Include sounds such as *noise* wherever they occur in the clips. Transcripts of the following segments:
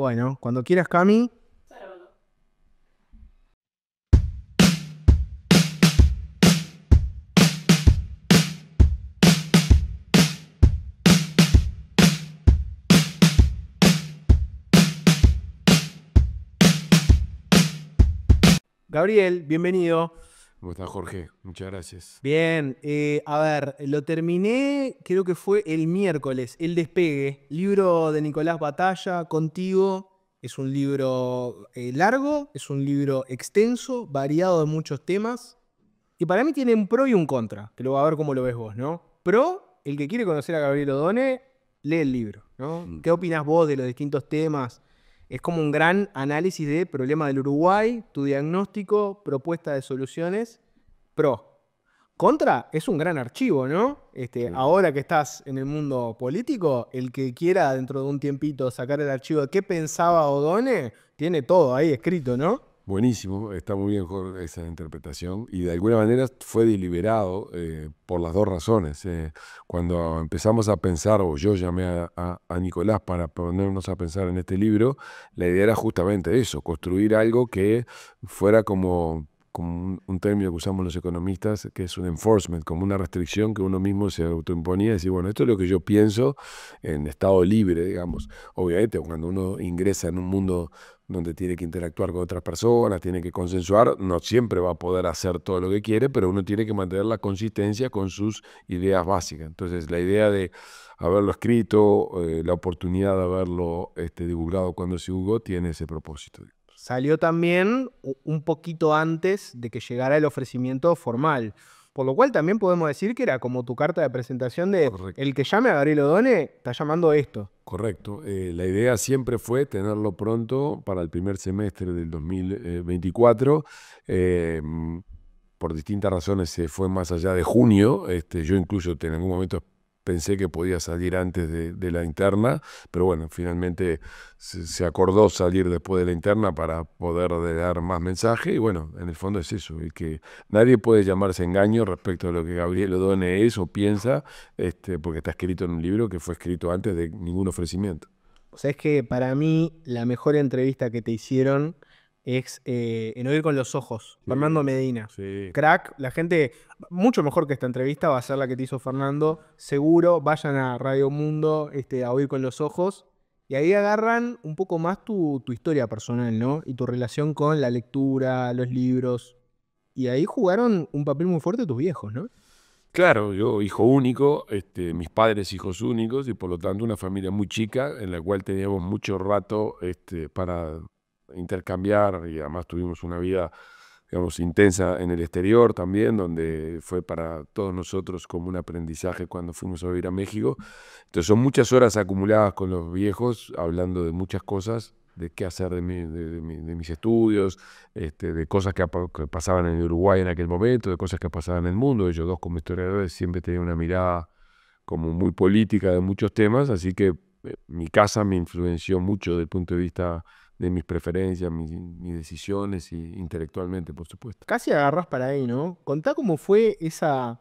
Bueno, cuando quieras, Cami. Gabriel, bienvenido. ¿Cómo estás, Jorge? Muchas gracias. Bien, eh, a ver, lo terminé, creo que fue el miércoles, El despegue, libro de Nicolás Batalla, contigo. Es un libro eh, largo, es un libro extenso, variado de muchos temas. Y para mí tiene un pro y un contra, que voy a ver cómo lo ves vos, ¿no? Pro, el que quiere conocer a Gabriel Odone, lee el libro, ¿no? Mm. ¿Qué opinas vos de los distintos temas? Es como un gran análisis de problema del Uruguay, tu diagnóstico, propuesta de soluciones, pro. Contra es un gran archivo, ¿no? Este, ahora que estás en el mundo político, el que quiera dentro de un tiempito sacar el archivo de qué pensaba Odone, tiene todo ahí escrito, ¿no? Buenísimo, está muy bien esa interpretación y de alguna manera fue deliberado eh, por las dos razones. Eh. cuando empezamos a pensar, o yo llamé a, Nicolás para ponernos a pensar en este libro, la idea era justamente eso, construir algo que fuera como como un, término que usamos los economistas, que es un enforcement, como una restricción que uno mismo se autoimponía, decir, bueno, esto es lo que yo pienso en estado libre, digamos. Obviamente, cuando uno ingresa en un mundo donde tiene que interactuar con otras personas, tiene que consensuar, no siempre va a poder hacer todo lo que quiere, pero uno tiene que mantener la consistencia con sus ideas básicas. Entonces, la idea de haberlo escrito, eh, la oportunidad de haberlo este, divulgado cuando se jugó, tiene ese propósito. Salió también un poquito antes de que llegara el ofrecimiento formal. Por lo cual también podemos decir que era como tu carta de presentación de el que llame a Gabriel Odone está llamando esto. Correcto. Eh, la idea siempre fue tenerlo pronto para el primer semestre del 2024. Eh, eh, por distintas razones se fue más allá de junio. Este, yo incluso en algún momento pensé que podía salir antes de, la interna, pero bueno, finalmente se, acordó salir después de la interna para poder dar más mensaje y bueno, en el fondo es eso, y que nadie puede llamarse engaño respecto a lo que Gabriel Odone es o piensa, este, porque está escrito en un libro que fue escrito antes de ningún ofrecimiento. O sea, es que para mí la mejor entrevista que te hicieron es eh, en oír con los ojos. Fernando Medina. Crack, la gente, mucho mejor que esta entrevista va a ser la que te hizo Fernando. Seguro, vayan a Radio Mundo este, a oír con los ojos. Y ahí agarran un poco más tu, historia personal, ¿no? Y tu relación con la lectura, los libros. Y ahí jugaron un papel muy fuerte tus viejos, ¿no? Claro, yo hijo único, este, mis padres hijos únicos y por lo tanto una familia muy chica en la cual teníamos mucho rato este, para intercambiar y además tuvimos una vida, digamos, intensa en el exterior también, donde fue para todos nosotros como un aprendizaje cuando fuimos a vivir a México. Entonces son muchas horas acumuladas con los viejos hablando de muchas cosas de qué hacer de, mis estudios, este, de cosas que, pasaban en Uruguay en aquel momento, de cosas que pasaban en el mundo. Ellos dos como historiadores siempre tenían una mirada como muy política de muchos temas, así que eh, mi casa me influenció mucho desde el punto de vista de mis preferencias, mis, decisiones y intelectualmente, por supuesto. Casi agarras para ahí, ¿no? Contá cómo fue esa,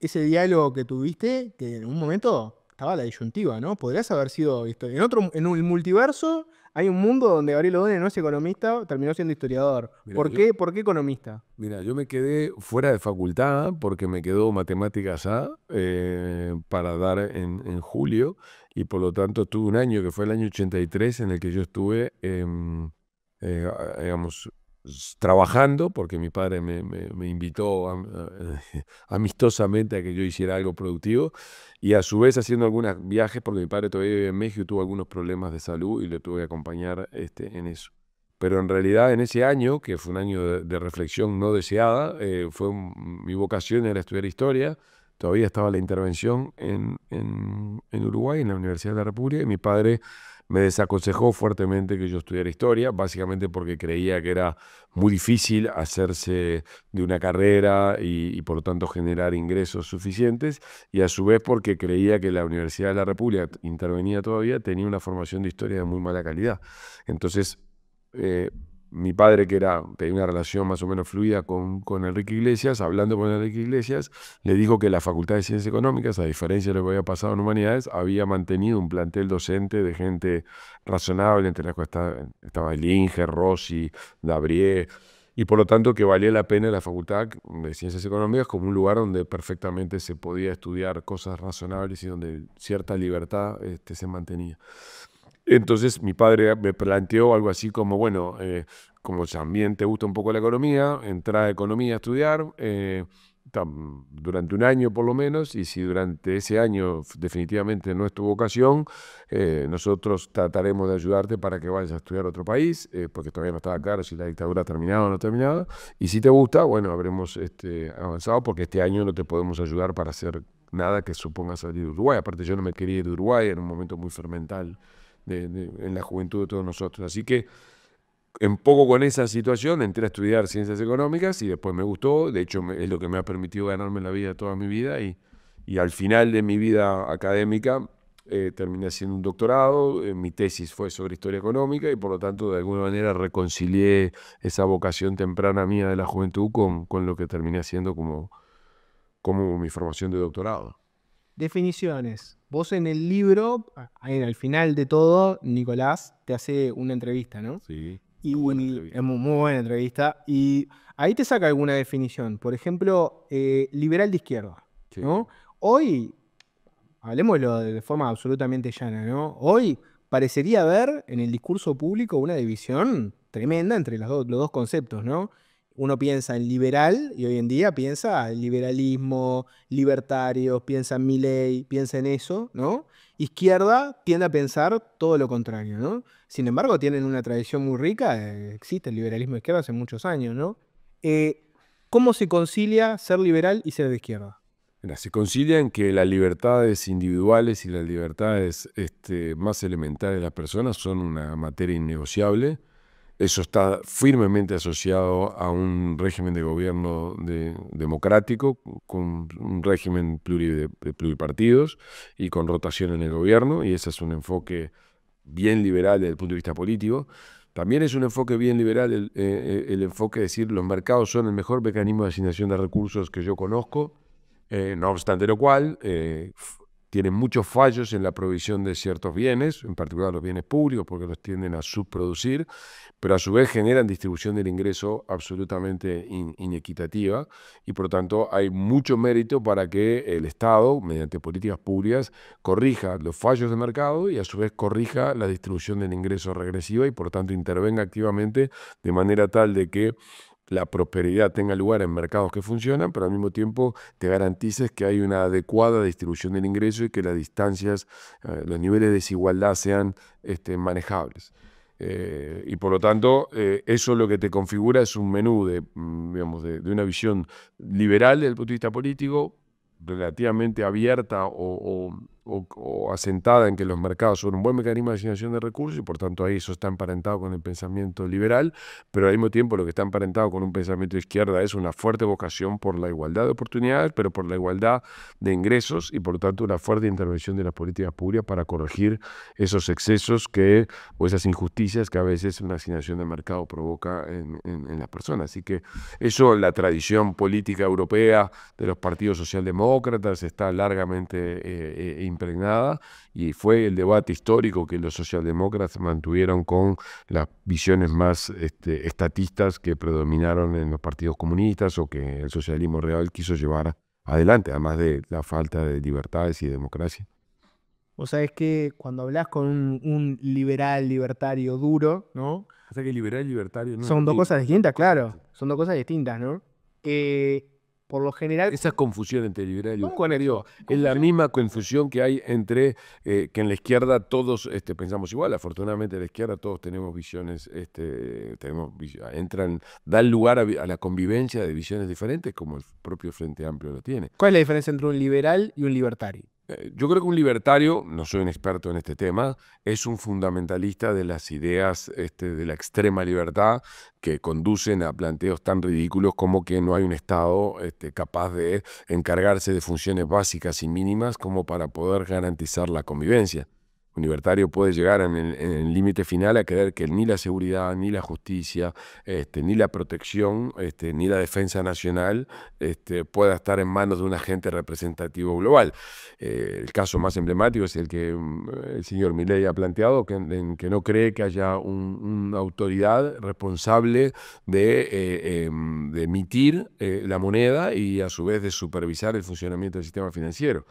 ese diálogo que tuviste, que en un momento estaba la disyuntiva, ¿no? Podrías haber sido historiador. En otro, en un multiverso hay un mundo donde Gabriel Odone no es economista, terminó siendo historiador. ¿Por, qué, economista? Mira, yo me quedé fuera de facultad porque me quedó matemáticas A eh, para dar en, en julio y por lo tanto tuve un año que fue el año 83 en el que yo estuve, em, eh, digamos, trabajando, porque mi padre me, invitó *laughs* amistosamente a que yo hiciera algo productivo, y a su vez haciendo algunos viajes, porque mi padre todavía vive en México y tuvo algunos problemas de salud y le tuve que acompañar este, en eso. Pero en realidad en ese año, que fue un año de, reflexión no deseada, eh, fue mi vocación era estudiar historia, todavía estaba la intervención en, en, en, Uruguay, en la Universidad de la República, y mi padre me desaconsejó fuertemente que yo estudiara historia, básicamente porque creía que era muy difícil hacerse de una carrera y, por lo tanto generar ingresos suficientes, y a su vez porque creía que la Universidad de la República intervenía todavía, tenía una formación de historia de muy mala calidad. Entonces, eh, mi padre, que era, tenía una relación más o menos fluida con, Enrique Iglesias, hablando con Enrique Iglesias, le dijo que la Facultad de Ciencias Económicas, a diferencia de lo que había pasado en Humanidades, había mantenido un plantel docente de gente razonable, entre las cuales estaba Linger, Rossi, Dabrié, y por lo tanto que valía la pena la Facultad de Ciencias Económicas como un lugar donde perfectamente se podía estudiar cosas razonables y donde cierta libertad este, se mantenía. Entonces mi padre me planteó algo así como, bueno, eh, como también te gusta un poco la economía, entrar a economía a estudiar eh, durante un año por lo menos, y si durante ese año definitivamente no es tu vocación, eh, nosotros trataremos de ayudarte para que vayas a estudiar a otro país, porque todavía no estaba claro si la dictadura terminado o no terminado. y si te gusta, bueno, habremos este, avanzado porque este año no te podemos ayudar para hacer nada que suponga salir de Uruguay, aparte yo no me quería ir de Uruguay en un momento muy fermental en la juventud de todos nosotros. Así que en poco con esa situación entré a estudiar ciencias económicas y después me gustó, de hecho es lo que me ha permitido ganarme la vida toda mi vida y, y al final de mi vida académica eh, terminé haciendo un doctorado, eh, mi tesis fue sobre historia económica y por lo tanto de alguna manera reconcilié esa vocación temprana mía de la juventud con, con lo que terminé haciendo como, como mi formación de doctorado. Definiciones. Vos en el libro, al final de todo, Nicolás te hace una entrevista, ¿no? Sí. Y es muy, buena entrevista. Y ahí te saca alguna definición. Por ejemplo, eh, liberal de izquierda. Hoy, hablemoslo de forma absolutamente llana, ¿no? Hoy parecería haber en el discurso público una división tremenda entre los, los dos conceptos, ¿no? uno piensa en liberal y hoy en día piensa en liberalismo, libertarios, piensa en mi ley, piensa en eso, ¿no? Izquierda tiende a pensar todo lo contrario, ¿no? Sin embargo, tienen una tradición muy rica, existe el liberalismo de izquierda hace muchos años, ¿no? Eh, ¿Cómo se concilia ser liberal y ser de izquierda? se concilia en que las libertades individuales y las libertades este, más elementales de las personas son una materia innegociable eso está firmemente asociado a un régimen de gobierno democrático, con un régimen de, pluripartidos y con rotación en el gobierno, y ese es un enfoque bien liberal desde el punto de vista político. También es un enfoque bien liberal el, eh, eh, enfoque de decir los mercados son el mejor mecanismo de asignación de recursos que yo conozco, eh, no obstante lo cual, eh, tienen muchos fallos en la provisión de ciertos bienes, en particular los bienes públicos, porque los tienden a subproducir, pero a su vez generan distribución del ingreso absolutamente inequitativa y por lo tanto hay mucho mérito para que el Estado, mediante políticas públicas, corrija los fallos de mercado y a su vez corrija la distribución del ingreso regresiva y por lo tanto intervenga activamente de manera tal de que la prosperidad tenga lugar en mercados que funcionan, pero al mismo tiempo te garantices que hay una adecuada distribución del ingreso y que las distancias, eh, los niveles de desigualdad sean este, manejables. Eh, y por lo tanto, eh, eso lo que te configura es un menú de, mm, digamos, de, una visión liberal desde el punto de vista político, relativamente abierta o o, asentada en que los mercados son un buen mecanismo de asignación de recursos y por tanto ahí eso está emparentado con el pensamiento liberal, pero al mismo tiempo lo que está emparentado con un pensamiento de izquierda es una fuerte vocación por la igualdad de oportunidades, pero por la igualdad de ingresos y por lo tanto una fuerte intervención de las políticas públicas para corregir esos excesos que, o esas injusticias que a veces una asignación de mercado provoca en, las personas. Así que eso, la tradición política europea de los partidos socialdemócratas está largamente eh, eh impregnada y fue el debate histórico que los socialdemócratas mantuvieron con las visiones más este, estatistas que predominaron en los partidos comunistas o que el socialismo real quiso llevar adelante, además de la falta de libertades y democracia. O sea, es que cuando hablas con un, liberal libertario duro, ¿no? O sea que liberal libertario no Son dos cosas distintas, claro. Son dos cosas distintas, ¿no? por lo general. Esa confusión entre liberal y es la misma confusión que hay entre eh, que en la izquierda todos este, pensamos igual. Afortunadamente, en la izquierda todos tenemos visiones, este, tenemos, entran, dan lugar a, la convivencia de visiones diferentes, como el propio Frente Amplio lo tiene. ¿Cuál es la diferencia entre un liberal y un libertario? Eh, yo creo que un libertario, no soy un experto en este tema, es un fundamentalista de las ideas este, de la extrema libertad que conducen a planteos tan ridículos como que no hay un Estado este, capaz de encargarse de funciones básicas y mínimas como para poder garantizar la convivencia. Libertario puede llegar en el límite final a creer que ni la seguridad, ni la justicia, este, ni la protección, este, ni la defensa nacional este, pueda estar en manos de un agente representativo global. Eh, el caso más emblemático es el que mm, el señor Milley ha planteado, que, en, que no cree que haya un, una autoridad responsable de eh, em, emitir eh, la moneda y a su vez de supervisar el funcionamiento del sistema financiero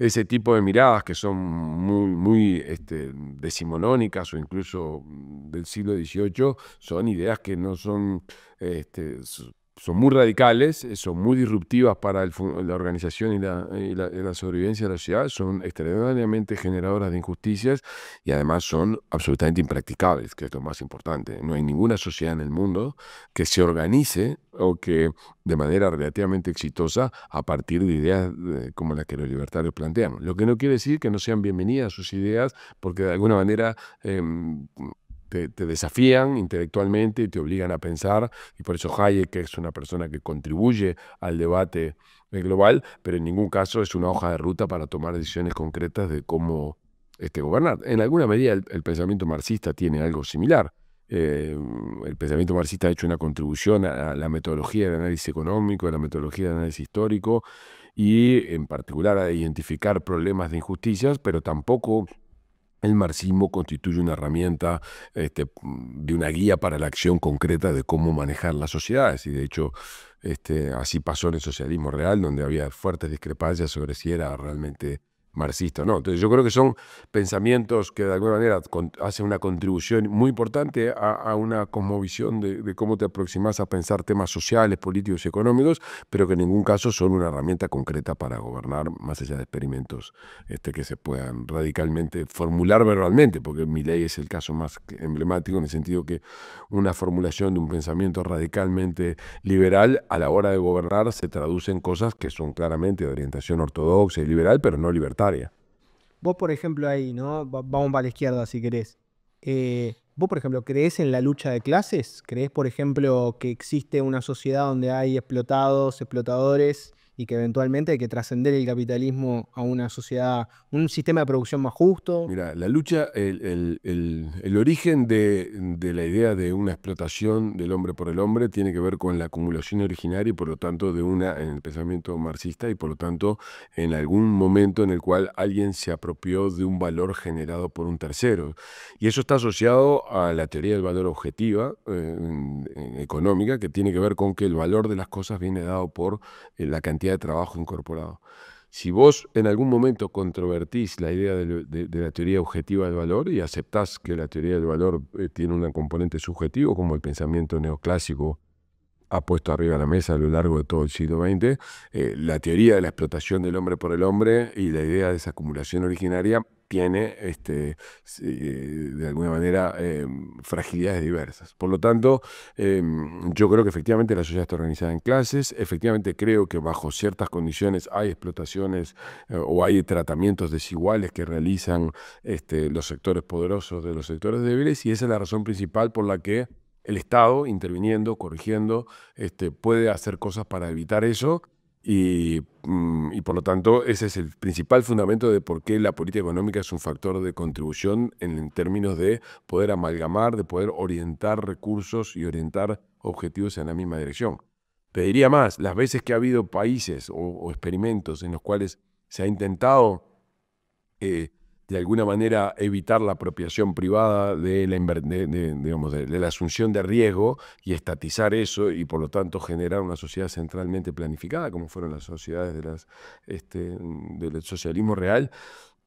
ese tipo de miradas que son muy, muy este, decimonónicas o incluso mm, del siglo XVIII, son ideas que no son este, son muy radicales, eh, son muy disruptivas para la organización y la, sobrevivencia de la ciudad, son extraordinariamente generadoras de injusticias y además son absolutamente impracticables, que es lo más importante. No hay ninguna sociedad en el mundo que se organice o que de manera relativamente exitosa a partir de ideas eh, como las que los libertarios plantean. Lo que no quiere decir que no sean bienvenidas sus ideas, porque de alguna manera em, te, desafían intelectualmente y te obligan a pensar, y por eso Hayek es una persona que contribuye al debate eh, global, pero en ningún caso es una hoja de ruta para tomar decisiones concretas de cómo este, gobernar. En alguna medida el, pensamiento marxista tiene algo similar. Eh, el pensamiento marxista ha hecho una contribución a, a la metodología del análisis económico, a la metodología del análisis histórico y en particular a identificar problemas de injusticias, pero tampoco el marxismo constituye una herramienta este, de una guía para la acción concreta de cómo manejar las sociedades. Y de hecho, este, así pasó en el socialismo real, donde había fuertes discrepancias sobre si era realmente marxista, No, entonces yo creo que son pensamientos que de alguna manera hacen una contribución muy importante a, una cosmovisión de, de, cómo te aproximas a pensar temas sociales, políticos y económicos, pero que en ningún caso son una herramienta concreta para gobernar, más allá de experimentos este, que se puedan radicalmente formular verbalmente, porque mi ley es el caso más emblemático en el sentido que una formulación de un pensamiento radicalmente liberal a la hora de gobernar se traduce en cosas que son claramente de orientación ortodoxa y liberal, pero no libertad Vos, por ejemplo, ahí, ¿no? Vamos para la izquierda si querés. Eh, ¿Vos, por ejemplo, crees en la lucha de clases? ¿Crees, por ejemplo, que existe una sociedad donde hay explotados, explotadores y que eventualmente hay que trascender el capitalismo a una sociedad, un sistema de producción más justo. Mira, la lucha, el, origen de, la idea de una explotación del hombre por el hombre tiene que ver con la acumulación originaria y por lo tanto de una, en el pensamiento marxista y por lo tanto en algún momento en el cual alguien se apropió de un valor generado por un tercero. Y eso está asociado a la teoría del valor objetiva eh, económica que tiene que ver con que el valor de las cosas viene dado por eh, la cantidad de trabajo incorporado. Si vos en algún momento controvertís la idea de, la teoría objetiva del valor y aceptás que la teoría del valor eh, tiene un componente subjetivo, como el pensamiento neoclásico ha puesto arriba de la mesa a lo largo de todo el siglo XX, eh, la teoría de la explotación del hombre por el hombre y la idea de esa acumulación originaria tiene este, eh, de alguna manera eh, fragilidades diversas. Por lo tanto, eh, yo creo que efectivamente la sociedad está organizada en clases, efectivamente creo que bajo ciertas condiciones hay explotaciones o hay tratamientos desiguales que realizan este, los sectores poderosos de los sectores débiles y esa es la razón principal por la que el Estado, interviniendo, corrigiendo, este, puede hacer cosas para evitar eso Mm, y, por lo tanto, ese es el principal fundamento de por qué la política económica es un factor de contribución en términos de poder amalgamar, de poder orientar recursos y orientar objetivos en la misma dirección. Te diría más, las veces que ha habido países o, experimentos en los cuales se ha intentado eh, de alguna manera evitar la apropiación privada de la, la asunción de riesgo y estatizar eso y por lo tanto generar una sociedad centralmente planificada como fueron las sociedades de las, este, del socialismo real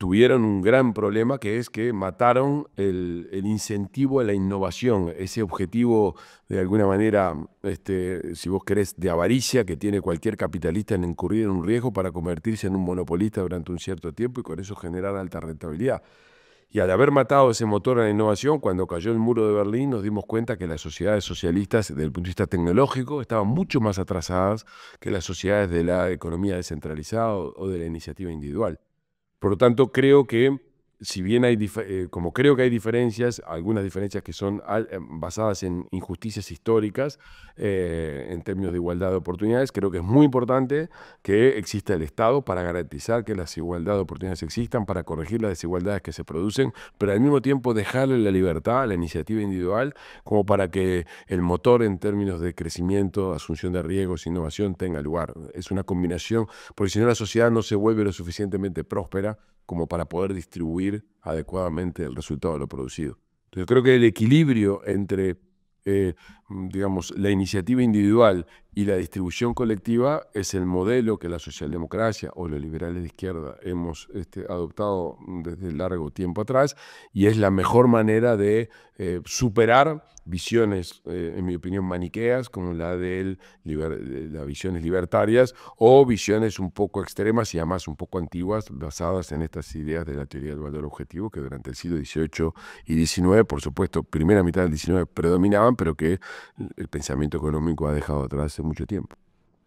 tuvieron un gran problema que es que mataron el, incentivo a la innovación, ese objetivo de alguna manera, este, si vos querés, de avaricia que tiene cualquier capitalista en incurrir en un riesgo para convertirse en un monopolista durante un cierto tiempo y con eso generar alta rentabilidad. Y al haber matado ese motor a la innovación, cuando cayó el muro de Berlín, nos dimos cuenta que las sociedades socialistas, desde el punto de vista tecnológico, estaban mucho más atrasadas que las sociedades de la economía descentralizada o de la iniciativa individual. Por lo tanto, creo que si bien hay, eh, como creo que hay diferencias, algunas diferencias que son em, basadas en injusticias históricas eh, en términos de igualdad de oportunidades, creo que es muy importante que exista el Estado para garantizar que las igualdades de oportunidades existan, para corregir las desigualdades que se producen, pero al mismo tiempo dejarle la libertad a la iniciativa individual como para que el motor en términos de crecimiento, asunción de riesgos, innovación tenga lugar. Es una combinación, porque si no la sociedad no se vuelve lo suficientemente próspera como para poder distribuir adecuadamente el resultado de lo producido. Entonces, yo creo que el equilibrio entre eh, Mm, digamos, la iniciativa individual y la distribución colectiva es el modelo que la socialdemocracia o los liberales de izquierda hemos este, adoptado mm, desde largo tiempo atrás y es la mejor manera de eh, superar visiones, eh, en mi opinión, maniqueas, como la de las visiones libertarias o visiones un poco extremas y además un poco antiguas, basadas en estas ideas de la teoría del valor objetivo que durante el siglo XVIII y XIX, por supuesto, primera mitad del XIX predominaban, pero que el pensamiento económico ha dejado atrás hace mucho tiempo.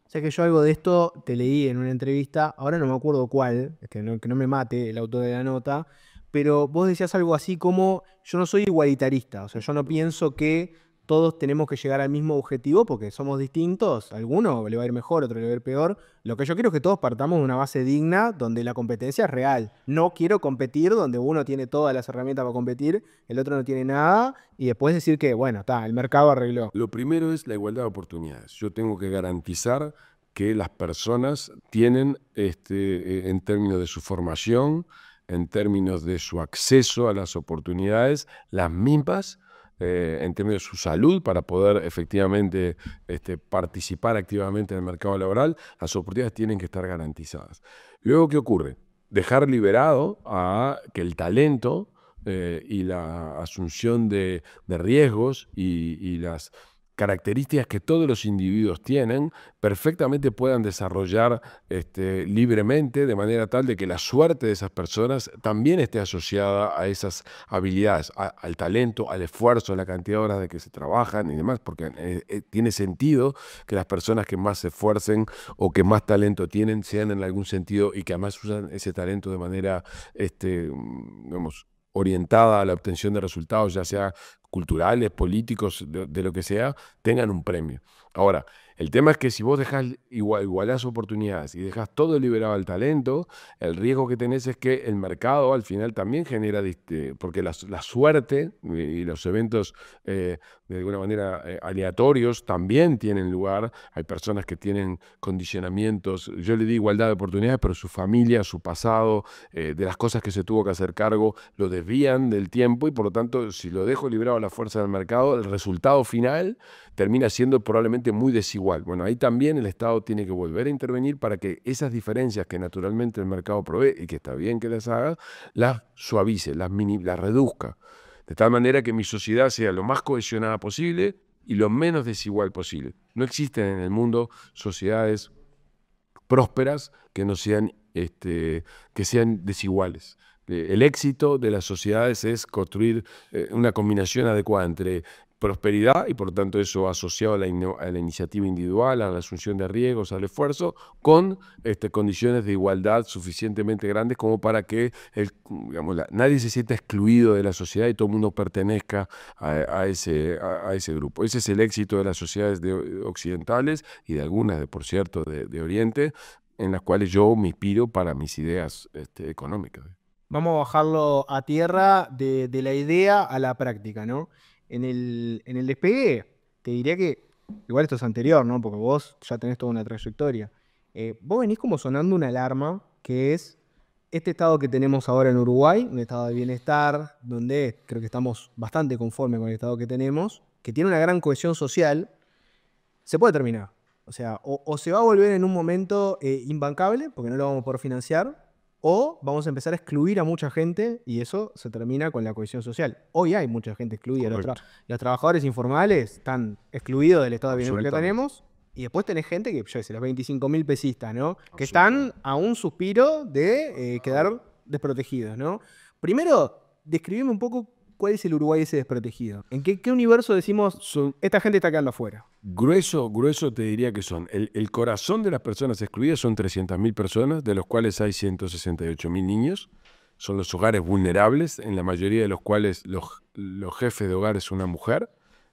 O sea que yo algo de esto te leí en una entrevista, ahora no me acuerdo cuál, que no, que no me mate el autor de la nota, pero vos decías algo así como, yo no soy igualitarista, o sea, yo no pienso que todos tenemos que llegar al mismo objetivo porque somos distintos. Alguno le va a ir mejor, otro le va a ir peor. Lo que yo quiero es que todos partamos de una base digna donde la competencia es real. No quiero competir donde uno tiene todas las herramientas para competir, el otro no tiene nada y después decir que, bueno, está, el mercado arregló. Lo primero es la igualdad de oportunidades. Yo tengo que garantizar que las personas tienen este, eh, en términos de su formación, en términos de su acceso a las oportunidades, las mismas eh, en términos de su salud para poder efectivamente este, participar activamente en el mercado laboral, las oportunidades tienen que estar garantizadas. Luego, ¿qué ocurre? Dejar liberado a que el talento eh, y la asunción de, riesgos y, y las características que todos los individuos tienen, perfectamente puedan desarrollar este, libremente, de manera tal de que la suerte de esas personas también esté asociada a esas habilidades, al talento, al esfuerzo, a la cantidad de horas de que se trabajan y demás, porque eh, eh, tiene sentido que las personas que más se esfuercen o que más talento tienen sean en algún sentido y que además usan ese talento de manera, este, mm, orientada a la obtención de resultados, ya sea culturales, políticos, de, lo que sea, tengan un premio. Ahora, el tema es que si vos dejas igual, igualás oportunidades y dejas todo liberado al talento, el riesgo que tenés es que el mercado al final también genera, este, porque la, suerte eh, y los eventos eh, de alguna manera eh, aleatorios también tienen lugar. Hay personas que tienen condicionamientos, yo le di igualdad de oportunidades, pero su familia, su pasado, eh, de las cosas que se tuvo que hacer cargo, lo desvían del tiempo y por lo tanto, si lo dejo librado a la fuerza del mercado, el resultado final termina siendo probablemente muy desigual. Bueno, ahí también el Estado tiene que volver a intervenir para que esas diferencias que naturalmente el mercado provee y que está bien que las haga, las suavice, las, las reduzca. De tal manera que mi sociedad sea lo más cohesionada posible y lo menos desigual posible. No existen en el mundo sociedades prósperas que no sean, este, que sean desiguales. Eh, el éxito de las sociedades es construir eh, una combinación adecuada entre prosperidad y por tanto eso asociado a la, iniciativa individual, a la asunción de riesgos, al esfuerzo, con este, condiciones de igualdad suficientemente grandes como para que nadie se sienta excluido de la sociedad y todo el mundo pertenezca a, ese, a, ese grupo. Ese es el éxito de las sociedades occidentales y de algunas, de, por cierto, de, Oriente, en las cuales yo me inspiro para mis ideas este, económicas. Vamos a bajarlo a tierra de, de la idea a la práctica, ¿no? en el, en despegue, te diría que, igual esto es anterior, ¿no? Porque vos ya tenés toda una trayectoria. Eh, vos venís como sonando una alarma que es este estado que tenemos ahora en Uruguay, un estado de bienestar, donde creo que estamos bastante conformes con el estado que tenemos, que tiene una gran cohesión social, se puede terminar. O sea, o, se va a volver en un momento eh, imbancable, porque no lo vamos a poder financiar, o vamos a empezar a excluir a mucha gente y eso se termina con la cohesión social. Hoy hay mucha gente excluida. Los, trabajadores informales están excluidos del estado de bienestar que tenemos. Y después tenés gente que, yo sé, los 25.000 pesistas, ¿no? Que están a un suspiro de eh, quedar desprotegidos, ¿no? Primero, describime un poco ¿cuál es el Uruguay ese desprotegido? ¿En qué, universo decimos esta gente está quedando afuera? Grueso, grueso te diría que son. El, corazón de las personas excluidas son 300.000 personas, de los cuales hay 168.000 niños. Son los hogares vulnerables, en la mayoría de los cuales los, los jefes de hogar es una mujer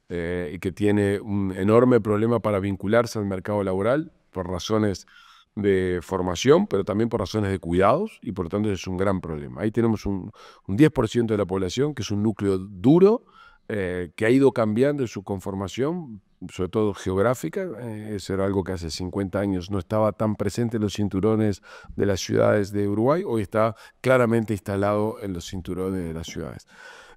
eh, y que tiene un enorme problema para vincularse al mercado laboral por razones de formación, pero también por razones de cuidados y por lo tanto es un gran problema. Ahí tenemos un, 10% de la población que es un núcleo duro eh, que ha ido cambiando en su conformación, sobre todo geográfica. Eh, eso era algo que hace 50 años no estaba tan presente en los cinturones de las ciudades de Uruguay, hoy está claramente instalado en los cinturones de las ciudades.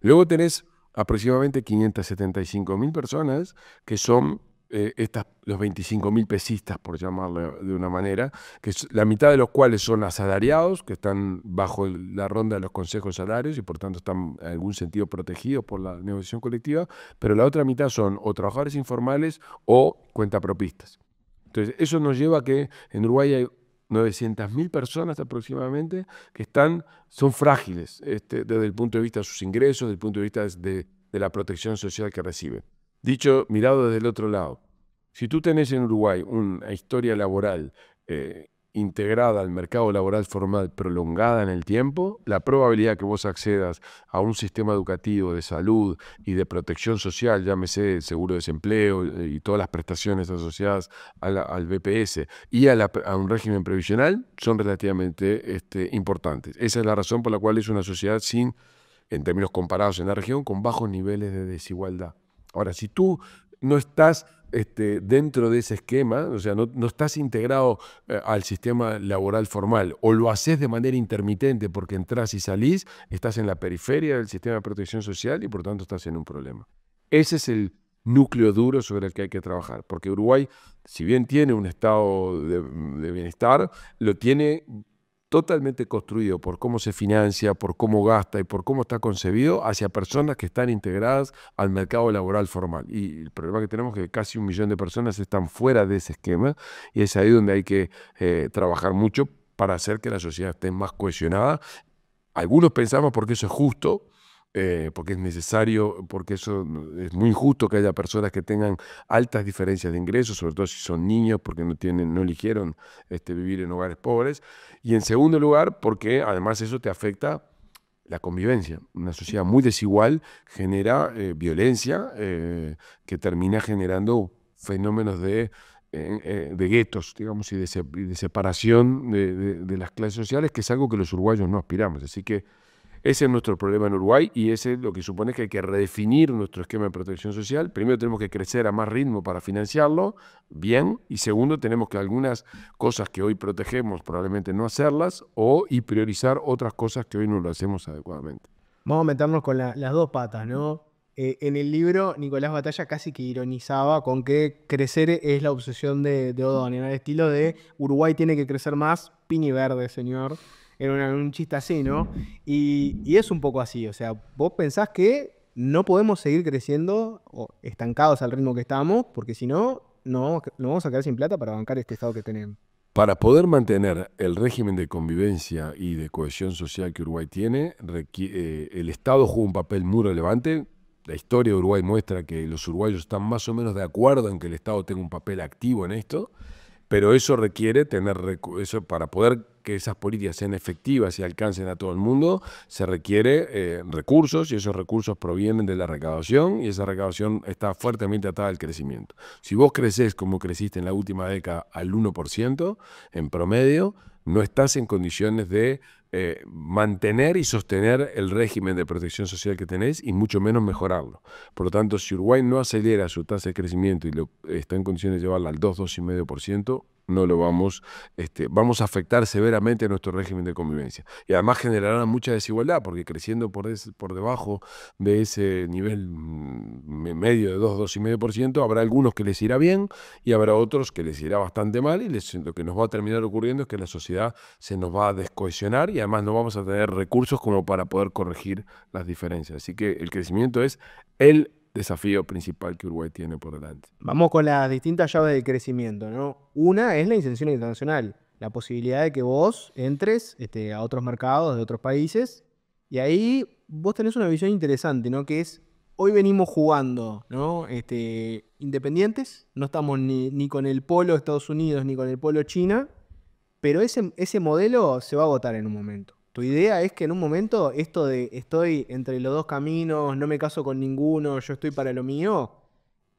Luego tenés aproximadamente 575 mil personas que son eh, los 25.000 pesistas, por llamarlo de una manera, que la mitad de los cuales son asalariados, que están bajo la ronda de los consejos salarios y por tanto están en algún sentido protegidos por la negociación colectiva, pero la otra mitad son o trabajadores informales o cuentapropistas. Entonces, eso nos lleva a que en Uruguay hay 900.000 personas aproximadamente que están, son frágiles este, desde el punto de vista de sus ingresos, desde el punto de vista de, de la protección social que reciben. Dicho, mirado desde el otro lado, si tú tenés en Uruguay una historia laboral eh, integrada al mercado laboral formal prolongada en el tiempo, la probabilidad que vos accedas a un sistema educativo de salud y de protección social, llámese seguro de desempleo eh, y todas las prestaciones asociadas al BPS y a, un régimen previsional, son relativamente este, importantes. Esa es la razón por la cual es una sociedad sin, en términos comparados en la región, con bajos niveles de desigualdad. Ahora, si tú no estás este, dentro de ese esquema, o sea, no, estás integrado eh, al sistema laboral formal, o lo haces de manera intermitente porque entras y salís, estás en la periferia del sistema de protección social y por tanto estás en un problema. Ese es el núcleo duro sobre el que hay que trabajar, porque Uruguay, si bien tiene un estado de bienestar, lo tiene totalmente construido por cómo se financia, por cómo gasta y por cómo está concebido hacia personas que están integradas al mercado laboral formal. Y el problema que tenemos es que casi un millón de personas están fuera de ese esquema y es ahí donde hay que eh, trabajar mucho para hacer que la sociedad esté más cohesionada. Algunos pensamos porque eso es justo, eh, porque es necesario, porque eso mm, es muy injusto que haya personas que tengan altas diferencias de ingresos, sobre todo si son niños, porque no tienen, no eligieron este, vivir en hogares pobres. Y en segundo lugar, porque además eso te afecta la convivencia. Una sociedad muy desigual genera eh, violencia eh, que termina generando fenómenos de, guetos, digamos, y de, separación de, de, de las clases sociales, que es algo que los uruguayos no aspiramos. Así que ese es nuestro problema en Uruguay y ese es lo que supone que hay que redefinir nuestro esquema de protección social. Primero tenemos que crecer a más ritmo para financiarlo, bien, y segundo tenemos que algunas cosas que hoy protegemos probablemente no hacerlas o y priorizar otras cosas que hoy no lo hacemos adecuadamente. Vamos a meternos con las dos patas, ¿no? Eh, en el libro, Nicolás Batalla casi que ironizaba con que crecer es la obsesión de, de Odón, el estilo de Uruguay tiene que crecer más, pini verde, señor era un, chiste así, ¿no? Y, es un poco así, o sea, vos pensás que no podemos seguir creciendo o estancados al ritmo que estamos, porque si no, no, vamos a quedar sin plata para bancar este estado que tenemos. Para poder mantener el régimen de convivencia y de cohesión social que Uruguay tiene, eh, el Estado juega un papel muy relevante. La historia de Uruguay muestra que los uruguayos están más o menos de acuerdo en que el Estado tenga un papel activo en esto. Pero eso requiere tener recursos para poder que esas políticas sean efectivas y alcancen a todo el mundo, se requiere eh, recursos y esos recursos provienen de la recaudación y esa recaudación está fuertemente atada al crecimiento. Si vos creces como creciste en la última década al 1% en promedio, no estás en condiciones de eh, mantener y sostener el régimen de protección social que tenéis y mucho menos mejorarlo. Por lo tanto, si Uruguay no acelera su tasa de crecimiento y lo, está en condiciones de llevarla al 2, 2,5%, no lo vamos, este, vamos a afectar severamente a nuestro régimen de convivencia. Y además generará mucha desigualdad, porque creciendo por, por debajo de ese nivel mm, medio de 2, 2,5%, habrá algunos que les irá bien y habrá otros que les irá bastante mal y les, lo que nos va a terminar ocurriendo es que la sociedad se nos va a descohesionar y además no vamos a tener recursos como para poder corregir las diferencias. Así que el crecimiento es el desafío principal que Uruguay tiene por delante. Vamos con las distintas llaves de crecimiento, ¿no? Una es la incensión internacional, la posibilidad de que vos entres este, a otros mercados de otros países y ahí vos tenés una visión interesante, ¿no? Que es, hoy venimos jugando, ¿no? Este, independientes, no estamos ni, con el polo Estados Unidos ni con el polo China, pero ese, ese modelo se va a agotar en un momento. Tu idea es que en un momento esto de estoy entre los dos caminos, no me caso con ninguno, yo estoy para lo mío,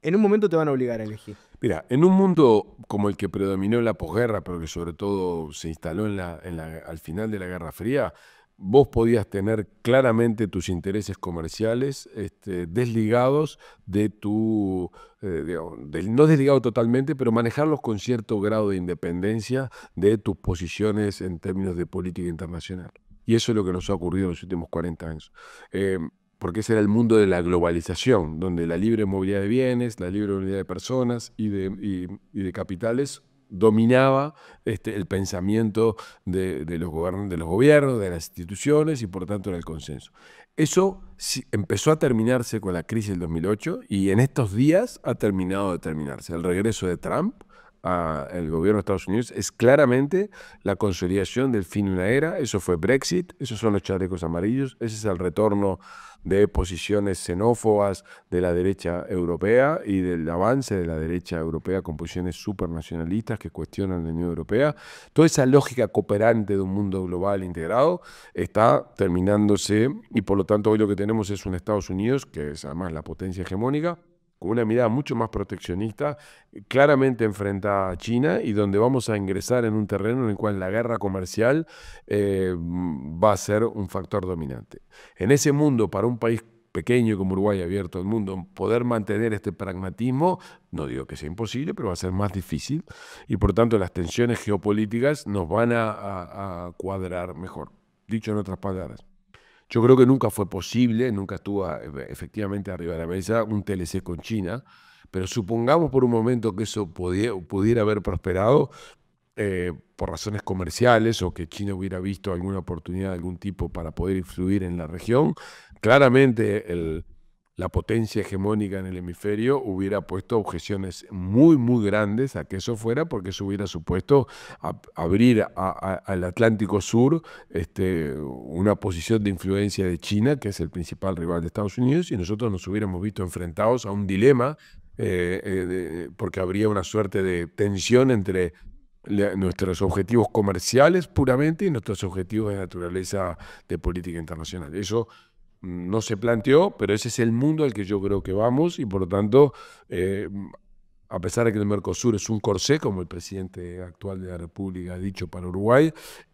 en un momento te van a obligar a elegir. Mira, en un mundo como el que predominó la posguerra, pero que sobre todo se instaló al final de la Guerra Fría, vos podías tener claramente tus intereses comerciales este, desligados de tu, eh, no desligado totalmente, pero manejarlos con cierto grado de independencia de tus posiciones en términos de política internacional. Y eso es lo que nos ha ocurrido en los últimos 40 años. Em, porque ese era el mundo de la globalización, donde la libre movilidad de bienes, la libre movilidad de personas y de, de capitales dominaba este, el pensamiento de, los de los gobiernos, de las instituciones y por tanto era el consenso. Eso empezó a terminarse con la crisis del 2008 y en estos días ha terminado de terminarse. El regreso de Trump al gobierno de Estados Unidos es claramente la consolidación del fin de una era. Eso fue Brexit, esos son los chalecos amarillos, ese es el retorno de posiciones xenófobas de la derecha europea y del avance de la derecha europea con posiciones supernacionalistas que cuestionan la Unión Europea. Toda esa lógica cooperante de un mundo global integrado está terminándose y por lo tanto hoy lo que tenemos es un Estados Unidos, que es además la potencia hegemónica, con una mirada mucho más proteccionista, claramente enfrenta a China y donde vamos a ingresar en un terreno en el cual la guerra comercial eh, mm, va a ser un factor dominante. En ese mundo, para un país pequeño como Uruguay abierto al mundo, poder mantener este pragmatismo, no digo que sea imposible, pero va a ser más difícil y por tanto las tensiones geopolíticas nos van a cuadrar mejor, dicho en otras palabras. Yo creo que nunca fue posible, nunca estuvo ah, e-, efectivamente arriba de la mesa un TLC con China, pero supongamos por un momento que eso pudiera, pudiera haber prosperado eh, por razones comerciales o que China hubiera visto alguna oportunidad de algún tipo para poder influir en la región. Claramente el, la potencia hegemónica en el hemisferio hubiera puesto objeciones muy, muy grandes a que eso fuera, porque eso hubiera supuesto abrir al Atlántico Sur este, una posición de influencia de China, que es el principal rival de Estados Unidos, y nosotros nos hubiéramos visto enfrentados a un dilema, eh, eh, porque habría una suerte de tensión entre nuestros objetivos comerciales puramente y nuestros objetivos de naturaleza de política internacional. Eso Mm, no se planteó, pero ese es el mundo al que yo creo que vamos y por lo tanto, eh, mm, a pesar de que el Mercosur es un corsé, como el presidente actual de la República ha dicho para Uruguay,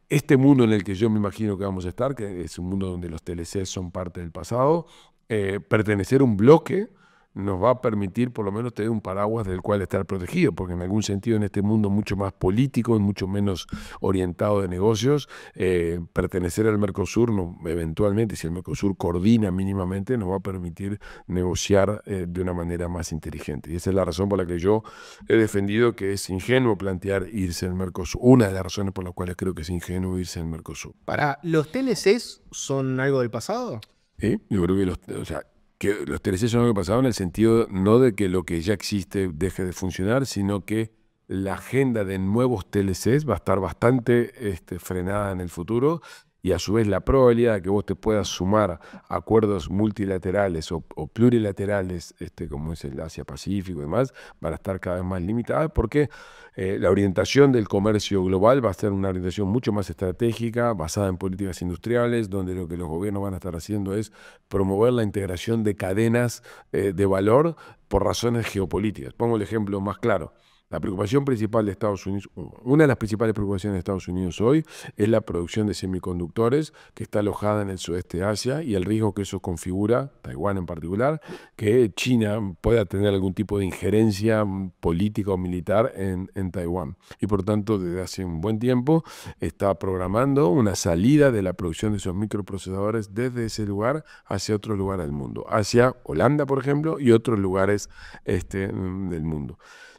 este mundo en el que yo me imagino que vamos a estar, que es un mundo donde los TLC son parte del pasado, eh, pertenecer a un bloque nos va a permitir por lo menos tener un paraguas del cual estar protegido, porque en algún sentido en este mundo mucho más político, mucho menos orientado de negocios, eh, pertenecer al Mercosur, eventualmente, si el Mercosur coordina mínimamente, nos va a permitir negociar eh, de una manera más inteligente. Y esa es la razón por la que yo he defendido que es ingenuo plantear irse al Mercosur, una de las razones por las cuales creo que es ingenuo irse al Mercosur. Para, ¿los TLCs son algo del pasado? Sí, yo creo que los, o sea, que los TLC son lo que pasaba en el sentido no de que lo que ya existe deje de funcionar, sino que la agenda de nuevos TLCs va a estar bastante este, frenada en el futuro, y a su vez la probabilidad de que vos te puedas sumar a acuerdos multilaterales o, plurilaterales, este, como es el Asia-Pacífico y demás, van a estar cada vez más limitadas porque eh, la orientación del comercio global va a ser una orientación mucho más estratégica, basada en políticas industriales, donde lo que los gobiernos van a estar haciendo es promover la integración de cadenas eh, de valor por razones geopolíticas. Pongo el ejemplo más claro. La preocupación principal de Estados Unidos, una de las principales preocupaciones de Estados Unidos hoy es la producción de semiconductores que está alojada en el sudeste de Asia y el riesgo que eso configura, Taiwán en particular, que China pueda tener algún tipo de injerencia mm, política o militar en, Taiwán. Y por tanto, desde hace un buen tiempo está programando una salida de la producción de esos microprocesadores desde ese lugar hacia otro lugar del mundo, hacia Holanda, por ejemplo, y otros lugares este, mm, del mundo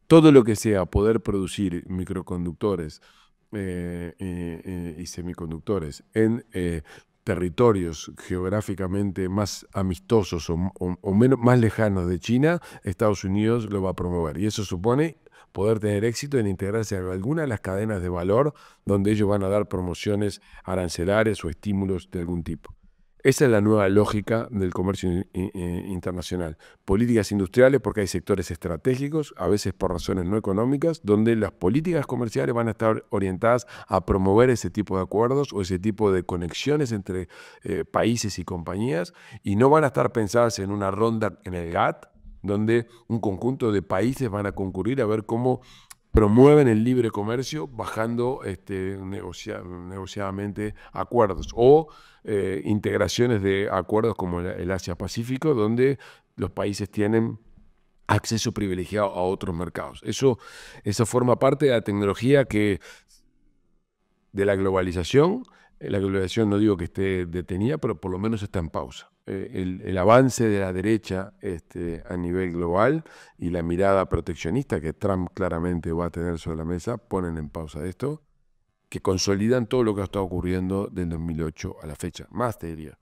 todo lo que sea poder producir microconductores eh, eh, eh, y, semiconductores en territorios geográficamente más amistosos o, menos, más lejanos de China, Estados Unidos lo va a promover. Y eso supone poder tener éxito en integrarse a alguna de las cadenas de valor donde ellos van a dar promociones arancelares o estímulos de algún tipo. Esa es la nueva lógica del comercio eh, internacional. Políticas industriales porque hay sectores estratégicos, a veces por razones no económicas, donde las políticas comerciales van a estar orientadas a promover ese tipo de acuerdos o ese tipo de conexiones entre eh, países y compañías y no van a estar pensadas en una ronda en el GATT, donde un conjunto de países van a concurrir a ver cómo promueven el libre comercio bajando este, negociadamente acuerdos o eh, integraciones de acuerdos como el, Asia-Pacífico, donde los países tienen acceso privilegiado a otros mercados. Eso, eso forma parte de la tecnología que, de la globalización eh, la globalización no digo que esté detenida, pero por lo menos está en pausa. Eh, el, avance de la derecha este, a nivel global y la mirada proteccionista que Trump claramente va a tener sobre la mesa ponen en pausa esto, que consolidan todo lo que ha estado ocurriendo del 2008 a la fecha, más te diría.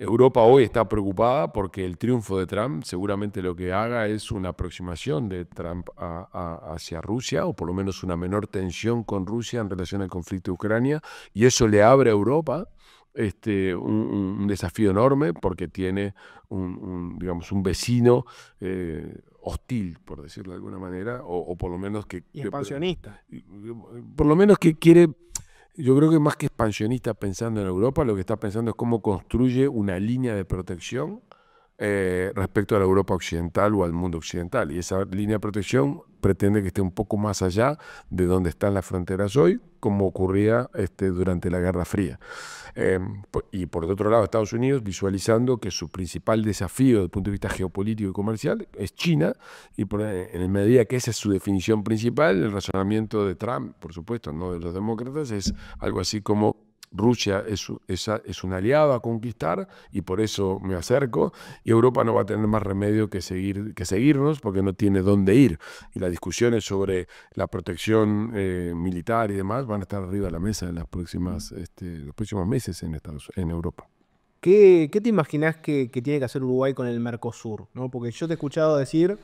Europa hoy está preocupada porque el triunfo de Trump seguramente lo que haga es una aproximación de Trump hacia Rusia o por lo menos una menor tensión con Rusia en relación al conflicto de Ucrania y eso le abre a Europa este, un, desafío enorme porque tiene un, digamos, un vecino eh, hostil, por decirlo de alguna manera, o, por lo menos que... expansionista. por lo menos que quiere yo creo que más que expansionista pensando en Europa, lo que está pensando es cómo construye una línea de protección eh, respecto a la Europa occidental o al mundo occidental. Y esa línea de protección pretende que esté un poco más allá de donde están las fronteras hoy, como ocurría este, durante la Guerra Fría. Em, y por otro lado, Estados Unidos visualizando que su principal desafío desde el punto de vista geopolítico y comercial es China, y por, eh, en medida que esa es su definición principal, el razonamiento de Trump, por supuesto, no de los demócratas, es algo así como Rusia es, es, un aliado a conquistar y por eso me acerco. Y Europa no va a tener más remedio que, seguir, que seguirnos porque no tiene dónde ir. Y las discusiones sobre la protección eh, militar y demás van a estar arriba de la mesa en las próximas, este, los próximos meses en, en Europa. ¿Qué, te imaginas que, tiene que hacer Uruguay con el Mercosur? ¿no? Porque yo te he escuchado decir,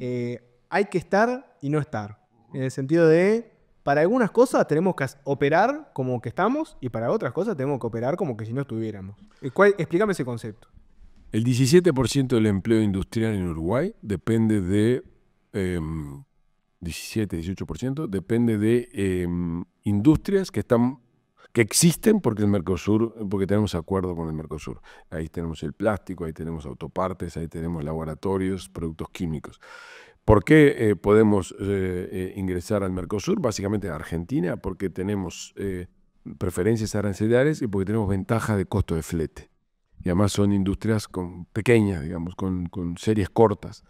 eh, hay que estar y no estar. En el sentido de, para algunas cosas tenemos que operar como que estamos y para otras cosas tenemos que operar como que si no estuviéramos. Eh, explícame ese concepto. El 17% del empleo industrial en Uruguay depende de... 17, em, 18%, depende de em, industrias que están que existen porque el Mercosur, porque tenemos acuerdo con el Mercosur. Ahí tenemos el plástico, ahí tenemos autopartes, ahí tenemos laboratorios, productos químicos. ¿Por qué eh, podemos eh, eh, ingresar al Mercosur? Básicamente a Argentina, porque tenemos preferencias arancelarias y porque tenemos ventaja de costo de flete. Y además son industrias con, pequeñas, digamos, con, series cortas.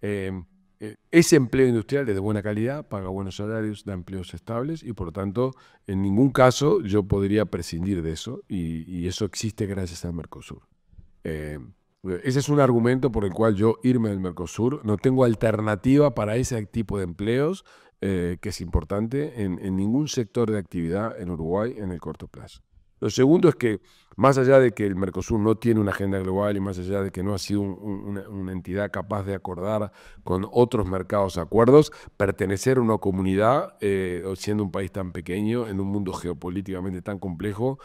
Em, ese empleo industrial es de buena calidad, paga buenos salarios, da empleos estables y por lo tanto en ningún caso yo podría prescindir de eso y, y eso existe gracias al Mercosur. Em, ese es un argumento por el cual yo irme del Mercosur. No tengo alternativa para ese tipo de empleos, eh, que es importante, en, ningún sector de actividad en Uruguay en el corto plazo. Lo segundo es que, más allá de que el Mercosur no tiene una agenda global y más allá de que no ha sido una, entidad capaz de acordar con otros mercados acuerdos, pertenecer a una comunidad, eh, siendo un país tan pequeño, en un mundo geopolíticamente tan complejo,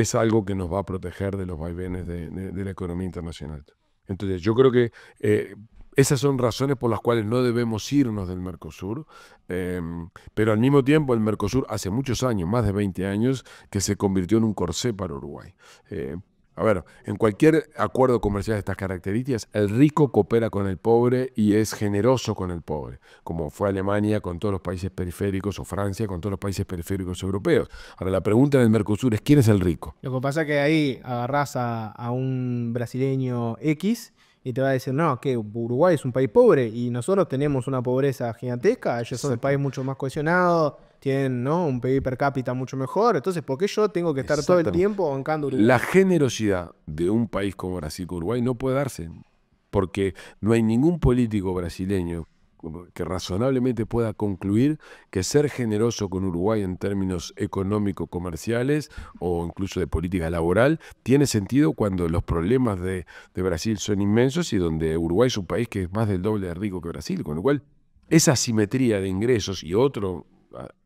es algo que nos va a proteger de los vaivenes de, la economía internacional. Entonces, yo creo que eh, esas son razones por las cuales no debemos irnos del Mercosur, em, pero al mismo tiempo el Mercosur hace muchos años, más de 20 años, que se convirtió en un corsé para Uruguay. Eh, a ver, en cualquier acuerdo comercial de estas características, el rico coopera con el pobre y es generoso con el pobre, como fue Alemania con todos los países periféricos o Francia con todos los países periféricos europeos. Ahora, la pregunta del Mercosur es, ¿quién es el rico? Lo que pasa es que ahí agarras a, un brasileño X y te va a decir, no, que Uruguay es un país pobre y nosotros tenemos una pobreza gigantesca, ellos son el país mucho más cohesionado tienen ¿no? un PIB per cápita mucho mejor. Entonces, ¿por qué yo tengo que estar todo el tiempo bancando Uruguay? La generosidad de un país como Brasil con Uruguay no puede darse, porque no hay ningún político brasileño que razonablemente pueda concluir que ser generoso con Uruguay en términos económicos, comerciales o incluso de política laboral tiene sentido cuando los problemas de, de, Brasil son inmensos y donde Uruguay es un país que es más del doble de rico que Brasil, con lo cual esa asimetría de ingresos y otro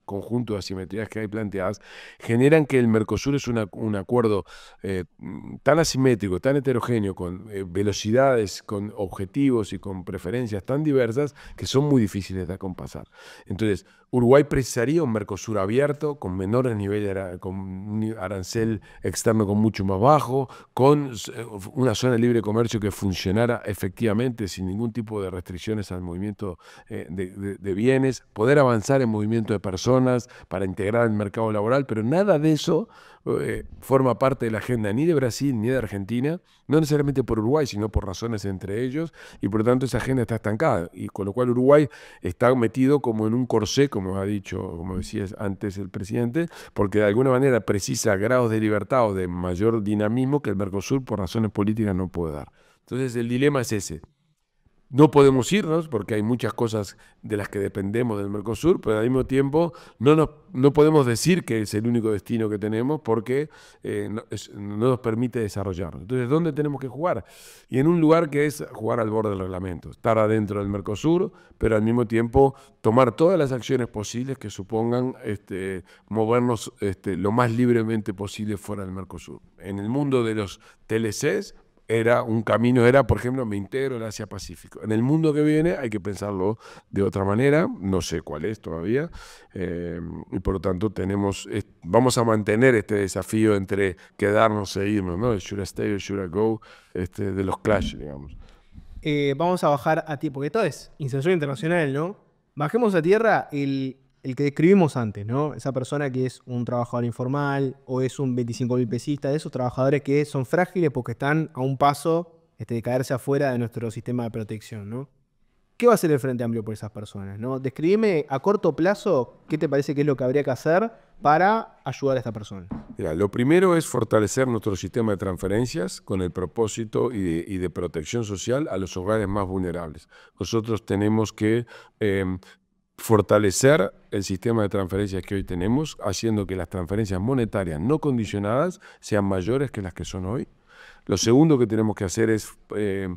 conjunto de asimetrías que hay planteadas, generan que el Mercosur es un acuerdo eh, tan asimétrico, tan heterogéneo, con eh, velocidades, con objetivos y con preferencias tan diversas que son muy difíciles de acompasar. Entonces, Uruguay precisaría un Mercosur abierto, con menores niveles, con un arancel externo con mucho más bajo, con eh, una zona de libre comercio que funcionara efectivamente sin ningún tipo de restricciones al movimiento eh, de, de bienes, poder avanzar en movimiento de personas para integrar el mercado laboral, pero nada de eso eh, forma parte de la agenda ni de Brasil ni de Argentina, no necesariamente por Uruguay, sino por razones entre ellos, y por lo tanto esa agenda está estancada, y con lo cual Uruguay está metido como en un corsé, como ha dicho, como decía antes el presidente, porque de alguna manera precisa grados de libertad o de mayor dinamismo que el Mercosur por razones políticas no puede dar. Entonces el dilema es ese. No podemos irnos porque hay muchas cosas de las que dependemos del Mercosur, pero al mismo tiempo no, no podemos decir que es el único destino que tenemos porque eh, no, nos permite desarrollarnos. Entonces, ¿dónde tenemos que jugar? Y en un lugar que es jugar al borde del reglamento, estar adentro del Mercosur, pero al mismo tiempo tomar todas las acciones posibles que supongan este, movernos este, lo más libremente posible fuera del Mercosur. En el mundo de los TLCs, era un camino, era, por ejemplo, me integro en Asia Pacífico. En el mundo que viene hay que pensarlo de otra manera, no sé cuál es todavía, eh, y por lo tanto tenemos, vamos a mantener este desafío entre quedarnos e irnos, ¿no? El should I stay or should I go, este, de los clashes. digamos. Eh, vamos a bajar a ti, porque esto es inserción internacional, ¿no? Bajemos a tierra el el que describimos antes, ¿no? Esa persona que es un trabajador informal o es un 25.000 pesista, de esos trabajadores que son frágiles porque están a un paso este, de caerse afuera de nuestro sistema de protección, ¿no? ¿Qué va a hacer el Frente Amplio por esas personas? ¿no? Describime a corto plazo qué te parece que es lo que habría que hacer para ayudar a esta persona. Mira, lo primero es fortalecer nuestro sistema de transferencias con el propósito y de, protección social a los hogares más vulnerables. Nosotros tenemos que eh, fortalecer el sistema de transferencias que hoy tenemos, haciendo que las transferencias monetarias no condicionadas sean mayores que las que son hoy. Lo segundo que tenemos que hacer es eh,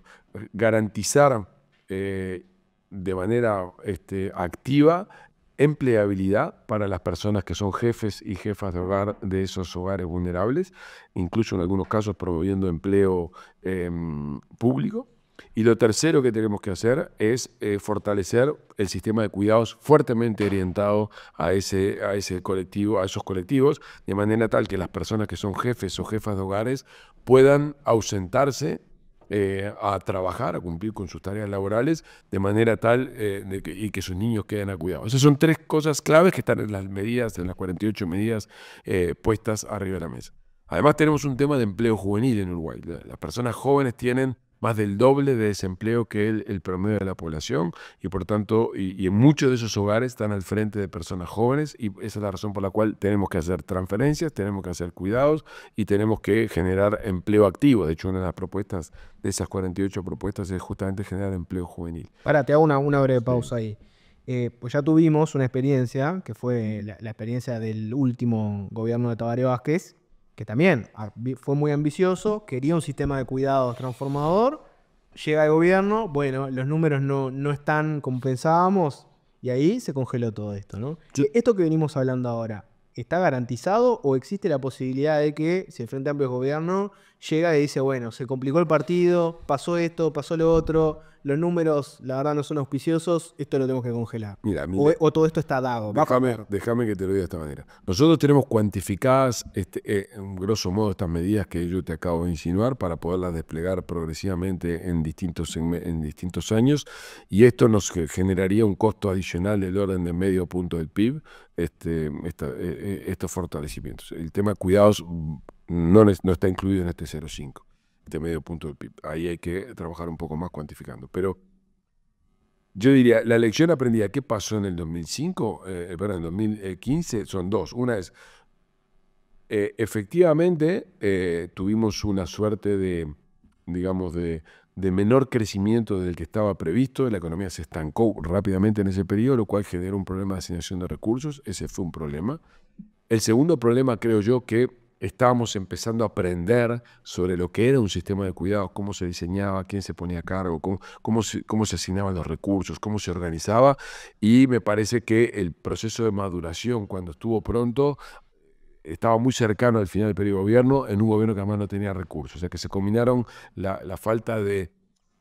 garantizar eh, de manera este, activa empleabilidad para las personas que son jefes y jefas de hogar de esos hogares vulnerables, incluso en algunos casos promoviendo empleo em, público. Y lo tercero que tenemos que hacer es eh, fortalecer el sistema de cuidados fuertemente orientado a ese, a ese colectivo, a esos colectivos, de manera tal que las personas que son jefes o jefas de hogares puedan ausentarse eh, a trabajar, a cumplir con sus tareas laborales, de manera tal eh, y que sus niños queden a cuidado. Esas son tres cosas claves que están en las medidas, en las 48 medidas puestas arriba de la mesa. Además tenemos un tema de empleo juvenil en Uruguay. Las personas jóvenes tienen más del doble de desempleo que el, promedio de la población y por tanto, y, en muchos de esos hogares están al frente de personas jóvenes y esa es la razón por la cual tenemos que hacer transferencias, tenemos que hacer cuidados y tenemos que generar empleo activo. De hecho, una de las propuestas de esas 48 propuestas es justamente generar empleo juvenil. Ahora, te hago una, una breve pausa ahí. Eh, pues ya tuvimos una experiencia, que fue la, experiencia del último gobierno de Tabaré Vázquez, que también fue muy ambicioso, quería un sistema de cuidados transformador, llega el gobierno, bueno, los números no, están como pensábamos, y ahí se congeló todo esto, ¿no? ¿E-, esto que venimos hablando ahora, ¿está garantizado o existe la posibilidad de que se el Frente Amplio gobierno llega y dice, bueno, se complicó el partido, pasó esto, pasó lo otro, los números, la verdad, no son auspiciosos, esto lo tenemos que congelar. o, todo esto está dado. Déjame, que te lo diga de esta manera. Nosotros tenemos cuantificadas, este, eh, en grosso modo, estas medidas que yo te acabo de insinuar para poderlas desplegar progresivamente en distintos, en, distintos años, y esto nos generaría un costo adicional del orden de medio punto del PIB, este, eh, eh, estos fortalecimientos. El tema de cuidados no, está incluido en este 0,5, este medio punto del PIB. Ahí hay que trabajar un poco más cuantificando. Pero yo diría, la lección aprendida, ¿qué pasó en el 2005? Eh, eh, perdón, en 2015 son dos. Una es, eh, efectivamente, eh, tuvimos una suerte de, digamos, de, de menor crecimiento del que estaba previsto, la economía se estancó rápidamente en ese periodo, lo cual generó un problema de asignación de recursos, ese fue un problema. El segundo problema, creo yo, que estábamos empezando a aprender sobre lo que era un sistema de cuidados, cómo se diseñaba, quién se ponía a cargo, cómo, se, asignaban los recursos, cómo se organizaba. Y me parece que el proceso de maduración, cuando estuvo pronto, estaba muy cercano al final del periodo de gobierno en un gobierno que además no tenía recursos. O sea que se combinaron la falta de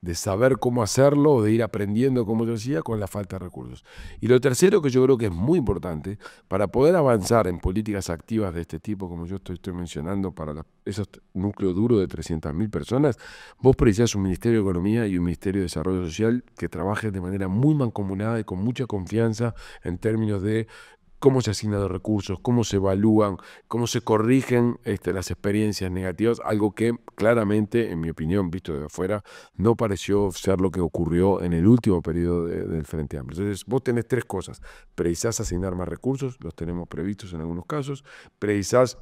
de saber cómo hacerlo o de ir aprendiendo como yo decía, con la falta de recursos. Y lo tercero que yo creo que es muy importante para poder avanzar en políticas activas de este tipo, como yo estoy, mencionando, para esos núcleos duro de 300.000 personas, vos precisás un Ministerio de Economía y un Ministerio de Desarrollo Social que trabaje de manera muy mancomunada y con mucha confianza en términos de cómo se asignan los recursos, cómo se evalúan, cómo se corrigen este, las experiencias negativas, algo que claramente, en mi opinión, visto de afuera, no pareció ser lo que ocurrió en el último periodo del Frente Amplio. Entonces, vos tenés tres cosas. Precisás asignar más recursos, los tenemos previstos en algunos casos, precisás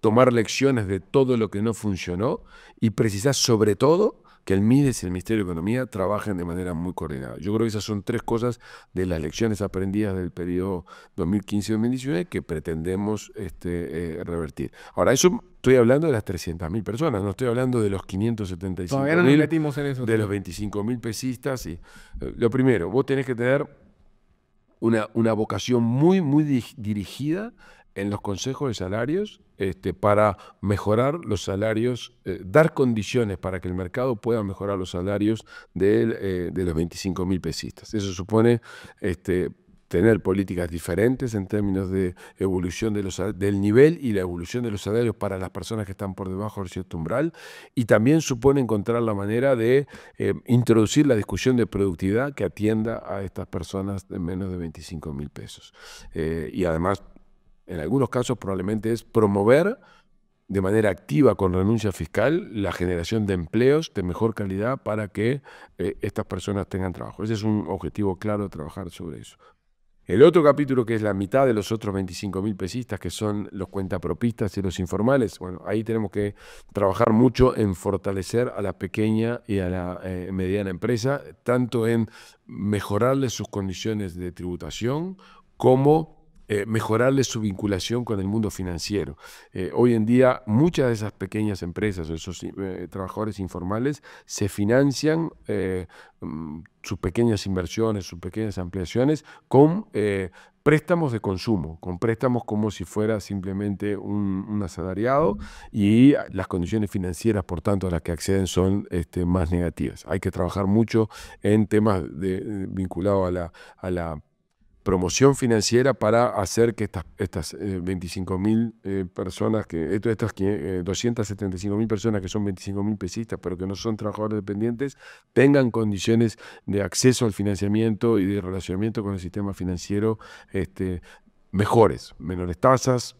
tomar lecciones de todo lo que no funcionó y precisás sobre todo que el MIDES y el Ministerio de Economía trabajen de manera muy coordinada. Yo creo que esas son tres cosas de las lecciones aprendidas del periodo 2015-2019 que pretendemos este, eh, revertir. Ahora, eso estoy hablando de las 300.000 personas, no estoy hablando de los 575.000. pesistas. no en eso. De los 25.000 pesistas. Y, eh, lo primero, vos tenés que tener una, una vocación muy, muy dirigida en los consejos de salarios este, para mejorar los salarios, eh, dar condiciones para que el mercado pueda mejorar los salarios de, eh, los 25.000 pesistas. Eso supone este, tener políticas diferentes en términos de evolución del nivel y la evolución de los salarios para las personas que están por debajo del cierto umbral y también supone encontrar la manera de eh, introducir la discusión de productividad que atienda a estas personas de menos de 25.000 pesos. y además en algunos casos probablemente es promover de manera activa con renuncia fiscal la generación de empleos de mejor calidad para que eh, estas personas tengan trabajo. Ese es un objetivo claro, trabajar sobre eso. El otro capítulo, que es la mitad de los otros 25.000 pesistas, que son los cuentapropistas y los informales, bueno, ahí tenemos que trabajar mucho en fortalecer a la pequeña y a la eh, mediana empresa, tanto en mejorarles sus condiciones de tributación como eh, mejorarle su vinculación con el mundo financiero. Eh, hoy en día muchas de esas pequeñas empresas, esos eh, trabajadores informales, se financian mm, sus pequeñas inversiones, sus pequeñas ampliaciones con préstamos de consumo, con préstamos como si fuera simplemente un, un, asalariado y las condiciones financieras, por tanto, a las que acceden son este, más negativas. Hay que trabajar mucho en temas vinculados a la promoción financiera para hacer que estas, estas 25.000 eh, eh, personas, que estas 275.000 eh, personas que son 25.000 pesistas, pero que no son trabajadores dependientes, tengan condiciones de acceso al financiamiento y de relacionamiento con el sistema financiero este, mejores, menores tasas,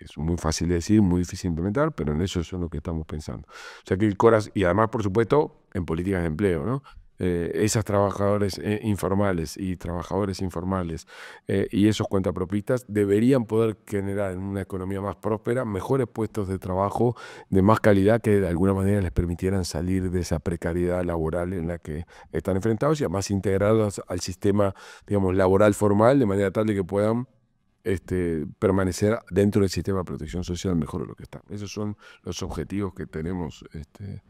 es muy fácil de decir, muy difícil de implementar, pero en eso es lo que estamos pensando. O sea que y además, por supuesto, en políticas de empleo, ¿no? Eh, esas trabajadores eh, informales y trabajadores informales eh, y esos cuentapropistas deberían poder generar en una economía más próspera mejores puestos de trabajo de más calidad que de alguna manera les permitieran salir de esa precariedad laboral en la que están enfrentados y además integrados al sistema digamos, laboral formal de manera tal de que puedan este, permanecer dentro del sistema de protección social mejor de lo que está. Esos son los objetivos que tenemos este,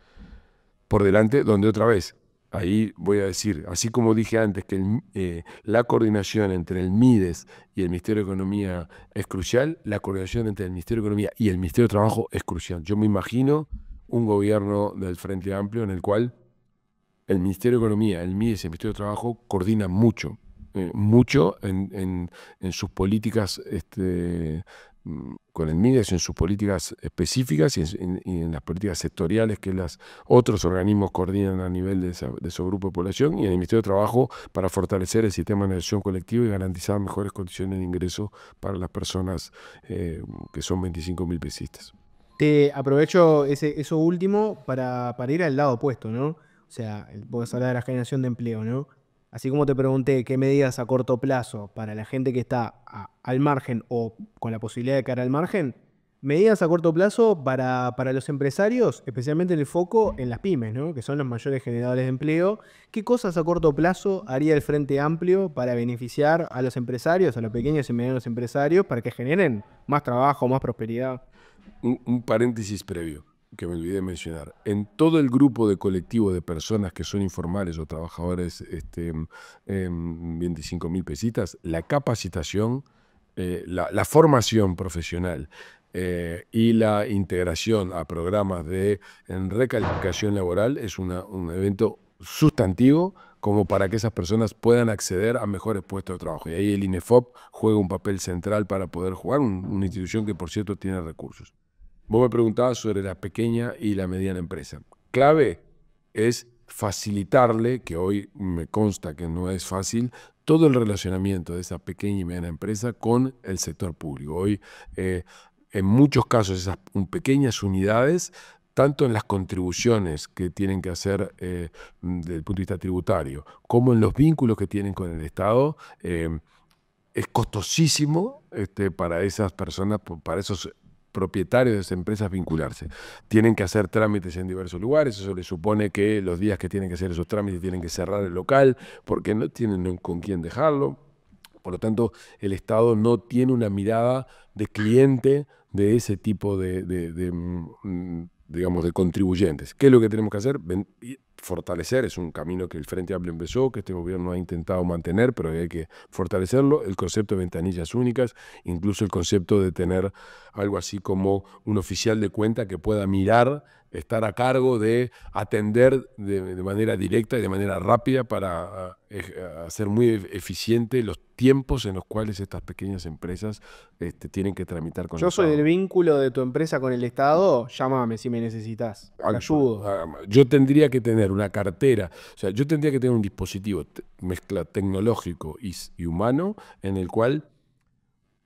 por delante, donde otra vez Ahí voy a decir, así como dije antes que eh, la coordinación entre el MIDES y el Ministerio de Economía es crucial, la coordinación entre el Ministerio de Economía y el Ministerio de Trabajo es crucial. Yo me imagino un gobierno del Frente Amplio en el cual el Ministerio de Economía, el MIDES y el Ministerio de Trabajo coordinan mucho, eh, mucho en, sus políticas este, Mm, con el MIDES en sus políticas específicas y en, las políticas sectoriales que los otros organismos coordinan a nivel de, su grupo de población y en el Ministerio de Trabajo para fortalecer el sistema de negociación colectiva y garantizar mejores condiciones de ingreso para las personas eh, que son 25.000 pesistas. Te aprovecho ese, eso último para, ir al lado opuesto, ¿no? O sea, vos hablar de la generación de empleo, ¿no? Así como te pregunté qué medidas a corto plazo para la gente que está al margen o con la posibilidad de caer al margen, medidas a corto plazo para, los empresarios, especialmente en el foco en las pymes, que son los mayores generadores de empleo. ¿Qué cosas a corto plazo haría el Frente Amplio para beneficiar a los empresarios, a los pequeños y medianos empresarios, para que generen más trabajo, más prosperidad? un paréntesis previo que me olvidé de mencionar, en todo el grupo de colectivo de personas que son informales o trabajadores este, 25 mil pesitas, la capacitación, eh, la, formación profesional eh, y la integración a programas de recalificación laboral es un evento sustantivo como para que esas personas puedan acceder a mejores puestos de trabajo. Y ahí el INEFOP juega un papel central para poder jugar, una institución que por cierto tiene recursos. Vos me preguntabas sobre la pequeña y la mediana empresa. Clave es facilitarle, que hoy me consta que no es fácil, todo el relacionamiento de esa pequeña y mediana empresa con el sector público. Hoy, eh, en muchos casos, esas pequeñas unidades, tanto en las contribuciones que tienen que hacer eh, mm, desde el punto de vista tributario, como en los vínculos que tienen con el Estado, eh, es costosísimo este, para esas personas, para esos propietarios de esas empresas vincularse. Tienen que hacer trámites en diversos lugares, eso le supone que los días que tienen que hacer esos trámites tienen que cerrar el local porque no tienen con quién dejarlo. Por lo tanto, el Estado no tiene una mirada de cliente de ese tipo de mm, digamos, de contribuyentes. ¿Qué es lo que tenemos que hacer? fortalecer, es un camino que el Frente Amplio empezó, que este gobierno ha intentado mantener, pero hay que fortalecerlo, el concepto de ventanillas únicas, incluso el concepto de tener algo así como un oficial de cuenta que pueda mirar estar a cargo de atender de, manera directa y de manera rápida para ah, ah, hacer muy eficiente los tiempos en los cuales estas pequeñas empresas este, tienen que tramitar con Yo soy el vínculo de tu empresa con el Estado, llámame si me necesitas, ayudo. Ah, yo tendría que tener una cartera, o sea, yo tendría que tener un dispositivo mezcla tecnológico y humano en el cual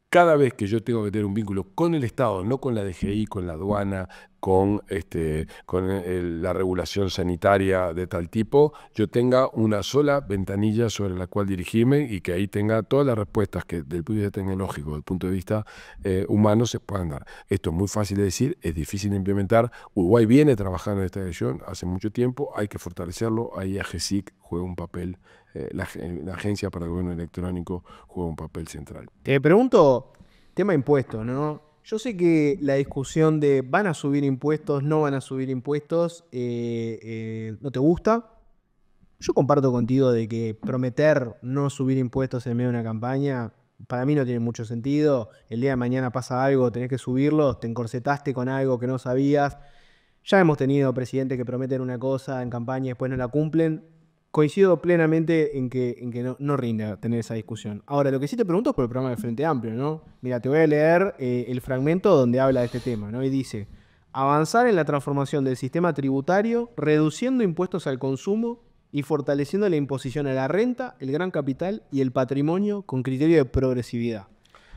cada vez que yo tengo que tener un vínculo con el Estado, no con la DGI, con la aduana, con, este, con eh, la regulación sanitaria de tal tipo, yo tenga una sola ventanilla sobre la cual dirigirme y que ahí tenga todas las respuestas que del punto de vista tecnológico, del punto de vista eh, humano, se puedan dar. Esto es muy fácil de decir, es difícil de implementar. Uruguay viene trabajando en esta dirección hace mucho tiempo, hay que fortalecerlo, ahí AGESIC juega un papel, eh, la, Agencia para el Gobierno Electrónico juega un papel central. Te pregunto, tema impuesto, ¿no? Yo sé que la discusión de van a subir impuestos, no van a subir impuestos, eh, eh, no te gusta. Yo comparto contigo de que prometer no subir impuestos en medio de una campaña, para mí no tiene mucho sentido. El día de mañana pasa algo, tenés que subirlo, te encorsetaste con algo que no sabías. Ya hemos tenido presidentes que prometen una cosa en campaña y después no la cumplen coincido plenamente en que, en que no, no rinde tener esa discusión. Ahora, lo que sí te pregunto es por el programa de Frente Amplio, ¿no? Mira, te voy a leer eh, el fragmento donde habla de este tema, ¿no? Y dice, avanzar en la transformación del sistema tributario, reduciendo impuestos al consumo y fortaleciendo la imposición a la renta, el gran capital y el patrimonio con criterio de progresividad.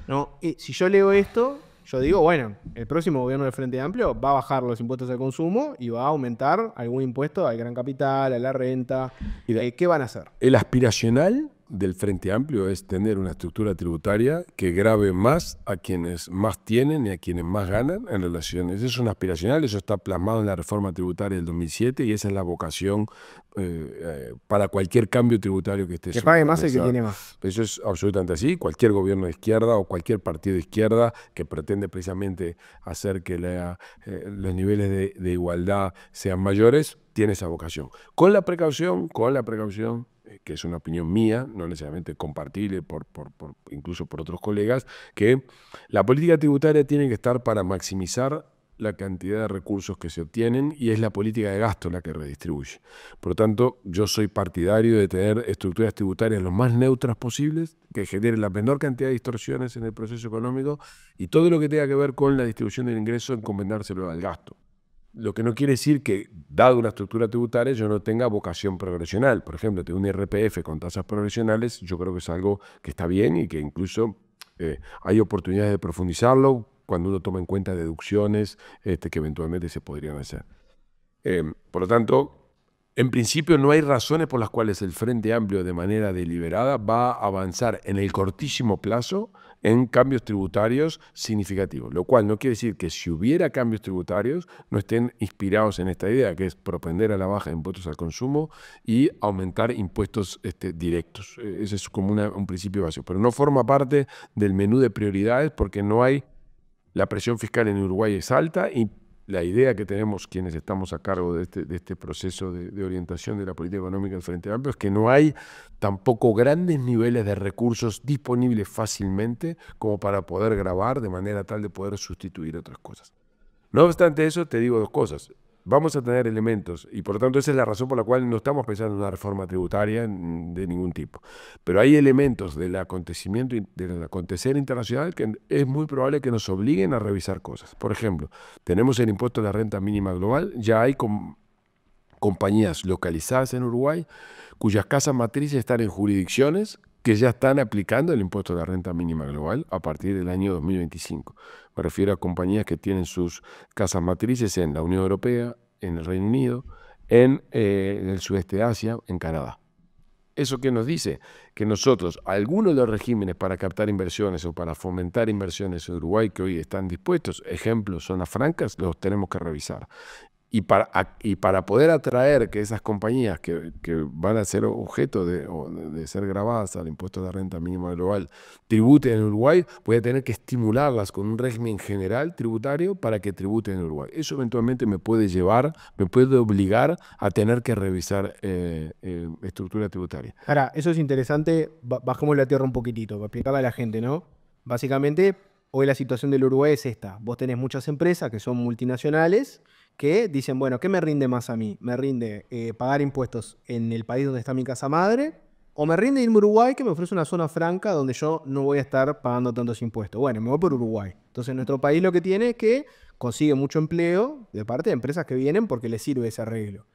¿No? Y si yo leo esto, yo digo, bueno, el próximo gobierno del Frente Amplio va a bajar los impuestos al consumo y va a aumentar algún impuesto al gran capital, a la renta. ¿Y eh, ¿Qué van a hacer? El aspiracional del Frente Amplio es tener una estructura tributaria que grave más a quienes más tienen y a quienes más ganan en relaciones. Eso es un aspiracional, eso está plasmado en la reforma tributaria del 2007 y esa es la vocación eh, eh, para cualquier cambio tributario que esté. Que pague más el que tiene más. Eso es absolutamente así. Cualquier gobierno de izquierda o cualquier partido de izquierda que pretende precisamente hacer que eh, los niveles de, igualdad sean mayores, tiene esa vocación. Con la precaución, con la precaución que es una opinión mía, no necesariamente compartible por, por, por, incluso por otros colegas, que la política tributaria tiene que estar para maximizar la cantidad de recursos que se obtienen y es la política de gasto la que redistribuye. Por lo tanto, yo soy partidario de tener estructuras tributarias lo más neutras posibles, que generen la menor cantidad de distorsiones en el proceso económico y todo lo que tenga que ver con la distribución del ingreso encomendárselo al gasto. Lo que no quiere decir que, dado una estructura tributaria, yo no tenga vocación progresional. Por ejemplo, tengo un IRPF con tasas progresionales, yo creo que es algo que está bien y que incluso eh, hay oportunidades de profundizarlo cuando uno toma en cuenta deducciones este, que eventualmente se podrían hacer. Em, por lo tanto, en principio no hay razones por las cuales el Frente Amplio de manera deliberada va a avanzar en el cortísimo plazo en cambios tributarios significativos, lo cual no quiere decir que si hubiera cambios tributarios no estén inspirados en esta idea, que es propender a la baja de impuestos al consumo y aumentar impuestos este, directos. E, ese es como un principio básico, pero no forma parte del menú de prioridades porque no hay la presión fiscal en Uruguay es alta y la idea que tenemos quienes estamos a cargo este, de este, proceso de, de, orientación de la política económica del Frente Amplio es que no hay tampoco grandes niveles de recursos disponibles fácilmente como para poder grabar de manera tal de poder sustituir otras cosas. No obstante eso, te digo dos cosas vamos a tener elementos y por lo tanto esa es la razón por la cual no estamos pensando en una reforma tributaria de ningún tipo. Pero hay elementos del acontecimiento del acontecer internacional que es muy probable que nos obliguen a revisar cosas. Por ejemplo, tenemos el impuesto a la renta mínima global, ya hay compañías localizadas en Uruguay cuyas casas matrices están en jurisdicciones que ya están aplicando el impuesto de la renta mínima global a partir del año 2025. Me refiero a compañías que tienen sus casas matrices en la Unión Europea, en el Reino Unido, eh, en, el sudeste de Asia, en Canadá. ¿Eso qué nos dice? Que nosotros, algunos de los regímenes para captar inversiones o para fomentar inversiones en Uruguay que hoy están dispuestos, ejemplos, zonas francas, los tenemos que revisar. Y para, y para poder atraer que esas compañías que, van a ser objeto de, ser grabadas al impuesto de renta mínima global tributen en Uruguay, voy a tener que estimularlas con un régimen general tributario para que tributen en Uruguay. Eso eventualmente me puede llevar, me puede obligar a tener que revisar eh, eh, estructura tributaria. Ahora, eso es interesante, bajemos la tierra un poquitito para explicarle a la gente, ¿no? Básicamente, hoy la situación del Uruguay es esta. Vos tenés muchas empresas que son multinacionales que dicen, bueno, ¿qué me rinde más a mí? ¿Me rinde eh, pagar impuestos en el país donde está mi casa madre? ¿O me rinde irme a Uruguay que me ofrece una zona franca donde yo no voy a estar pagando tantos impuestos? Bueno, me voy por Uruguay. Entonces nuestro país lo que tiene es que consigue mucho empleo de parte de empresas que vienen porque les sirve ese arreglo.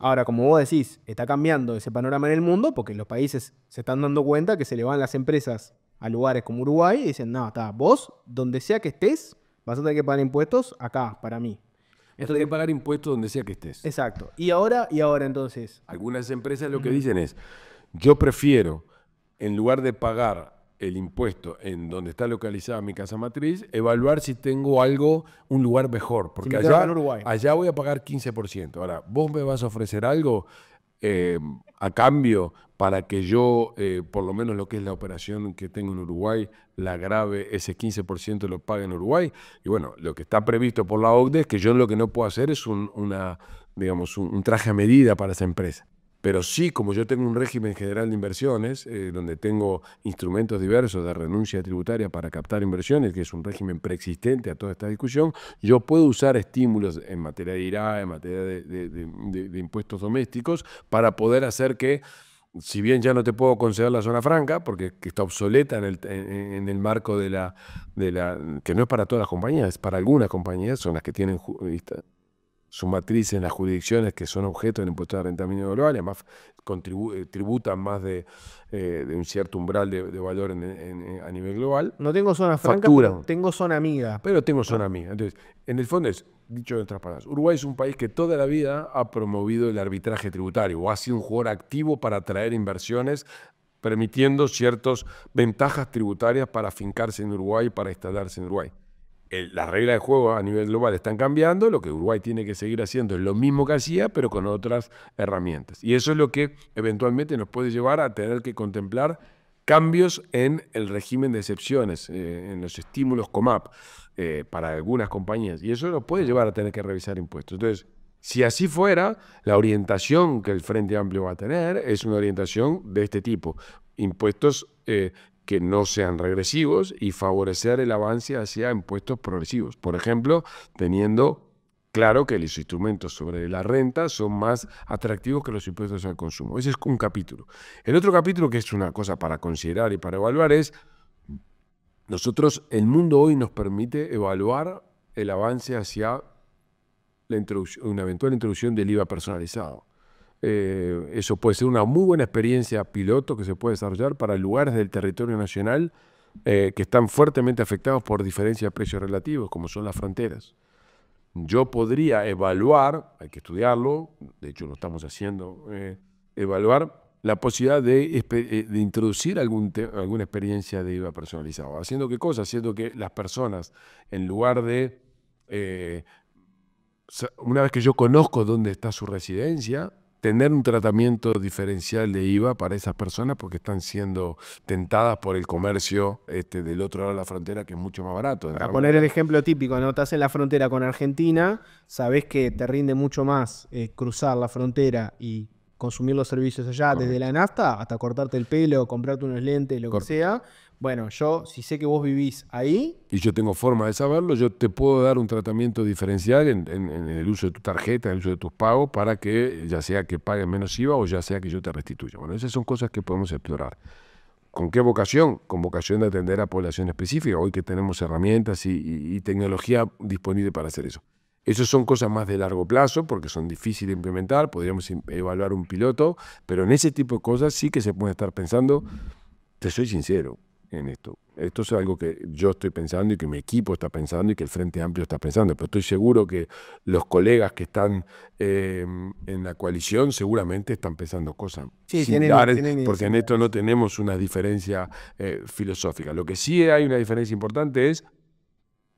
Ahora, como vos decís, está cambiando ese panorama en el mundo porque los países se están dando cuenta que se le van las empresas a lugares como Uruguay y dicen, no, está, vos, donde sea que estés, vas a tener que pagar impuestos acá, para mí. Tienes de pagar impuestos donde sea que estés. Exacto. Y ahora, y ahora entonces. Algunas empresas lo que dicen es, yo prefiero, en lugar de pagar el impuesto en donde está localizada mi casa matriz, evaluar si tengo algo, un lugar mejor. Porque allá, allá voy a pagar 15%. Ahora, vos me vas a ofrecer algo eh, a cambio para que yo, eh, por lo menos lo que es la operación que tengo en Uruguay, la grave, ese 15% lo pague en Uruguay. Y bueno, lo que está previsto por la OCDE es que yo lo que no puedo hacer es una, digamos, un traje a medida para esa empresa. Pero sí, como yo tengo un régimen general de inversiones, eh, donde tengo instrumentos diversos de renuncia tributaria para captar inversiones, que es un régimen preexistente a toda esta discusión, yo puedo usar estímulos en materia de IRA, en materia de, impuestos domésticos, para poder hacer que si bien ya no te puedo conceder la zona franca, porque está obsoleta en el, marco de la, de la, que no es para todas las compañías, es para algunas compañías, son las que tienen su matriz en las jurisdicciones que son objeto del impuesto de rentabilidad global, y además eh, tributan más eh, de, un cierto umbral de, valor a nivel global. No tengo zona franca, tengo zona amiga. Pero tengo zona amiga. Entonces, en el fondo es, dicho de otras palabras, Uruguay es un país que toda la vida ha promovido el arbitraje tributario o ha sido un jugador activo para atraer inversiones permitiendo ciertas ventajas tributarias para fincarse en Uruguay, para instalarse en Uruguay las reglas de juego a nivel global están cambiando, lo que Uruguay tiene que seguir haciendo es lo mismo que hacía, pero con otras herramientas. Y eso es lo que eventualmente nos puede llevar a tener que contemplar cambios en el régimen de excepciones, eh, en los estímulos COMAP eh, para algunas compañías. Y eso nos puede llevar a tener que revisar impuestos. Entonces, si así fuera, la orientación que el Frente Amplio va a tener es una orientación de este tipo. Impuestos eh, que no sean regresivos y favorecer el avance hacia impuestos progresivos. Por ejemplo, teniendo claro que los instrumentos sobre la renta son más atractivos que los impuestos al consumo. Ese es un capítulo. El otro capítulo, que es una cosa para considerar y para evaluar, es nosotros, el mundo hoy nos permite evaluar el avance hacia la una eventual introducción del IVA personalizado. Eh, eso puede ser una muy buena experiencia piloto que se puede desarrollar para lugares del territorio nacional eh, que están fuertemente afectados por diferencias de precios relativos, como son las fronteras. Yo podría evaluar, hay que estudiarlo, de hecho lo estamos haciendo, eh, evaluar la posibilidad de, introducir algún alguna experiencia de IVA personalizado. ¿Haciendo qué cosa? Haciendo que las personas, en lugar de... una vez que yo conozco dónde está su residencia, tener un tratamiento diferencial de IVA para esas personas porque están siendo tentadas por el comercio este, del otro lado de la frontera que es mucho más barato. Para poner el ejemplo típico, ¿no? estás en la frontera con Argentina, sabes que te rinde mucho más eh, cruzar la frontera y consumir los servicios allá, desde la nafta hasta cortarte el pelo, comprarte unos lentes, lo que sea, bueno, yo si sé que vos vivís ahí... Y yo tengo forma de saberlo, yo te puedo dar un tratamiento diferencial en, el uso de tu tarjeta, en el uso de tus pagos, para que eh, ya sea que pagues menos IVA o ya sea que yo te restituya. Bueno, esas son cosas que podemos explorar. ¿Con qué vocación? Con vocación de atender a población específica, hoy que tenemos herramientas y, y tecnología disponible para hacer eso. Esas son cosas más de largo plazo porque son difíciles de implementar, podríamos em, evaluar un piloto, pero en ese tipo de cosas sí que se puede estar pensando, te soy sincero, en esto. Esto es algo que yo estoy pensando y que mi equipo está pensando y que el Frente Amplio está pensando, pero estoy seguro que los colegas que están eh, en la coalición seguramente están pensando cosas similares, porque en esto no tenemos una diferencia eh, filosófica. Lo que sí hay una diferencia importante es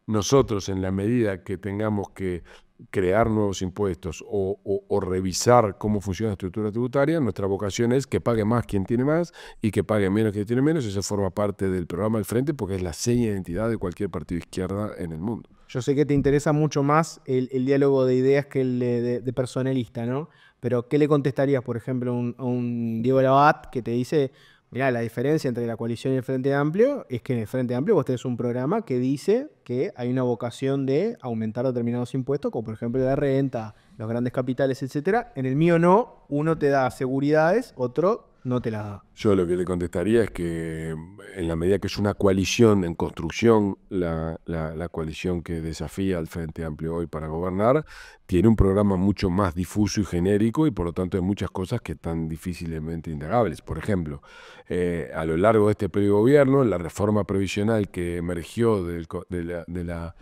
nosotros, en la medida que tengamos que crear nuevos impuestos o, revisar cómo funciona la estructura tributaria, nuestra vocación es que pague más quien tiene más y que pague menos quien tiene menos. Eso forma parte del programa del Frente porque es la seña de identidad de cualquier partido izquierda en el mundo. Yo sé que te interesa mucho más el, diálogo de ideas que el de, personalista, ¿no? Pero ¿qué le contestarías, por ejemplo, a un, a un Diego Labat que te dice, Mirá, la diferencia entre la coalición y el Frente Amplio es que en el Frente Amplio vos tenés un programa que dice que hay una vocación de aumentar determinados impuestos, como por ejemplo la renta, los grandes capitales, etc. En el mío no, uno te da seguridades, otro no te la Yo lo que le contestaría es que en la medida que es una coalición en construcción, la, coalición que desafía al Frente Amplio hoy para gobernar, tiene un programa mucho más difuso y genérico y por lo tanto hay muchas cosas que están difícilmente indagables. Por ejemplo, eh, a lo largo de este periodo de gobierno, la reforma previsional que emergió de la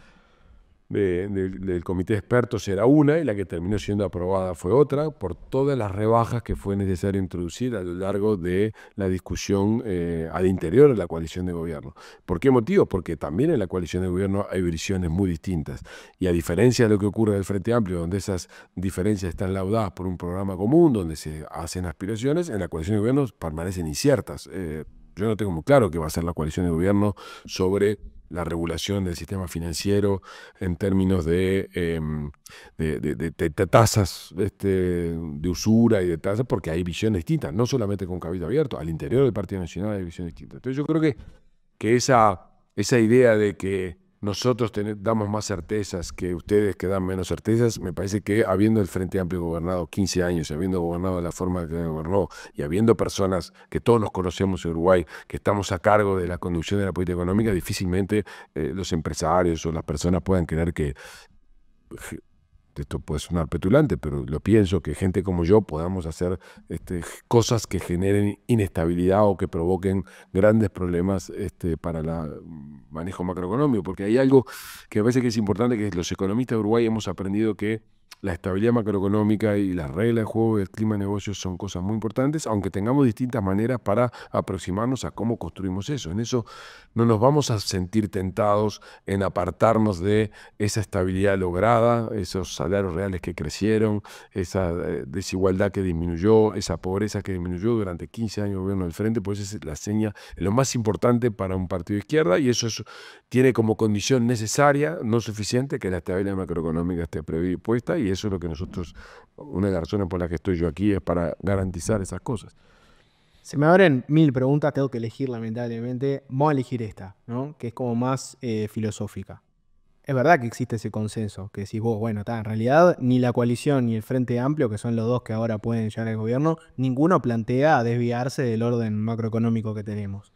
del comité de expertos era una y la que terminó siendo aprobada fue otra por todas las rebajas que fue necesario introducir a lo largo de la discusión eh, al interior de la coalición de gobierno. ¿Por qué motivo? Porque también en la coalición de gobierno hay visiones muy distintas y a diferencia de lo que ocurre en el Frente Amplio, donde esas diferencias están laudadas por un programa común, donde se hacen aspiraciones, en la coalición de gobierno permanecen inciertas. Eh, yo no tengo muy claro qué va a ser la coalición de gobierno sobre la regulación del sistema financiero en términos de, em, de, tasas este, de usura y de tasas, porque hay visiones distintas, no solamente con cabello abierto, al interior del Partido Nacional hay visiones distinta Entonces yo creo que, que esa, esa idea de que nosotros damos más certezas que ustedes que dan menos certezas, me parece que habiendo el Frente Amplio gobernado 15 años, y habiendo gobernado de la forma que gobernó, y habiendo personas que todos nos conocemos en Uruguay, que estamos a cargo de la conducción de la política económica, difícilmente eh, los empresarios o las personas puedan creer que este, esto puede sonar petulante, pero lo pienso, que gente como yo podamos hacer este, cosas que generen inestabilidad o que provoquen grandes problemas este, para el mm, manejo macroeconómico, porque hay algo que a veces que es importante, que los economistas de Uruguay hemos aprendido que la estabilidad macroeconómica y las reglas de juego del clima de negocios son cosas muy importantes, aunque tengamos distintas maneras para aproximarnos a cómo construimos eso. En eso no nos vamos a sentir tentados en apartarnos de esa estabilidad lograda, esos salarios reales que crecieron, esa eh, desigualdad que disminuyó, esa pobreza que disminuyó durante 15 años de gobierno del frente, pues es la seña, lo más importante para un partido de izquierda y eso tiene como condición necesaria, no suficiente, que la estabilidad macroeconómica esté y puesta y eso es lo que nosotros, una de las razones por las que estoy yo aquí es para garantizar esas cosas. Se me abren mil preguntas, tengo que elegir lamentablemente. voy a elegir esta, ¿no? que es como más eh, filosófica. Es verdad que existe ese consenso, que decís vos, bueno, está, en realidad ni la coalición ni el Frente Amplio, que son los dos que ahora pueden llegar al gobierno, ninguno plantea desviarse del orden macroeconómico que tenemos.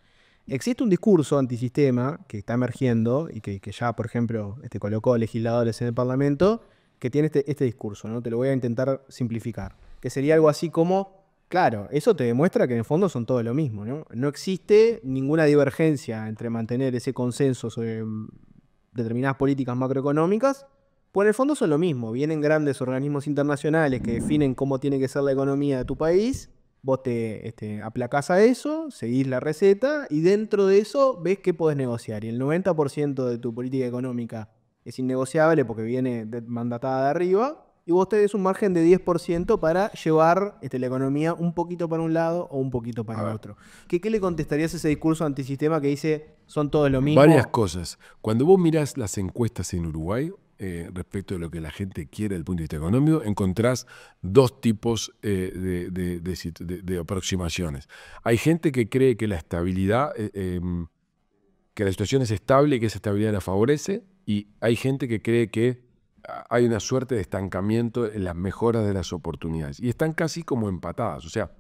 Existe un discurso antisistema que está emergiendo y que, que ya, por ejemplo, este, colocó legisladores en el Parlamento, que tiene este, este, discurso, ¿no? Te lo voy a intentar simplificar. Que sería algo así como, claro, eso te demuestra que en el fondo son todo lo mismo, ¿no? No existe ninguna divergencia entre mantener ese consenso sobre determinadas políticas macroeconómicas, pues en el fondo son lo mismo. Vienen grandes organismos internacionales que definen cómo tiene que ser la economía de tu país, vos te este, aplacas a eso, seguís la receta y dentro de eso ves qué podés negociar. Y el 90% de tu política económica es innegociable porque viene mandatada de arriba, y vos tenés un margen de 10% para llevar este, la economía un poquito para un lado o un poquito para el otro. ¿Qué, le contestarías a ese discurso antisistema que dice son todos lo mismo? Varias cosas. Cuando vos mirás las encuestas en Uruguay eh, respecto de lo que la gente quiere desde el punto de vista económico, encontrás dos tipos eh, de, aproximaciones. Hay gente que cree que la estabilidad, eh, em, que la situación es estable y que esa estabilidad la favorece y hay gente que cree que hay una suerte de estancamiento en las mejoras de las oportunidades. Y están casi como empatadas. O sea,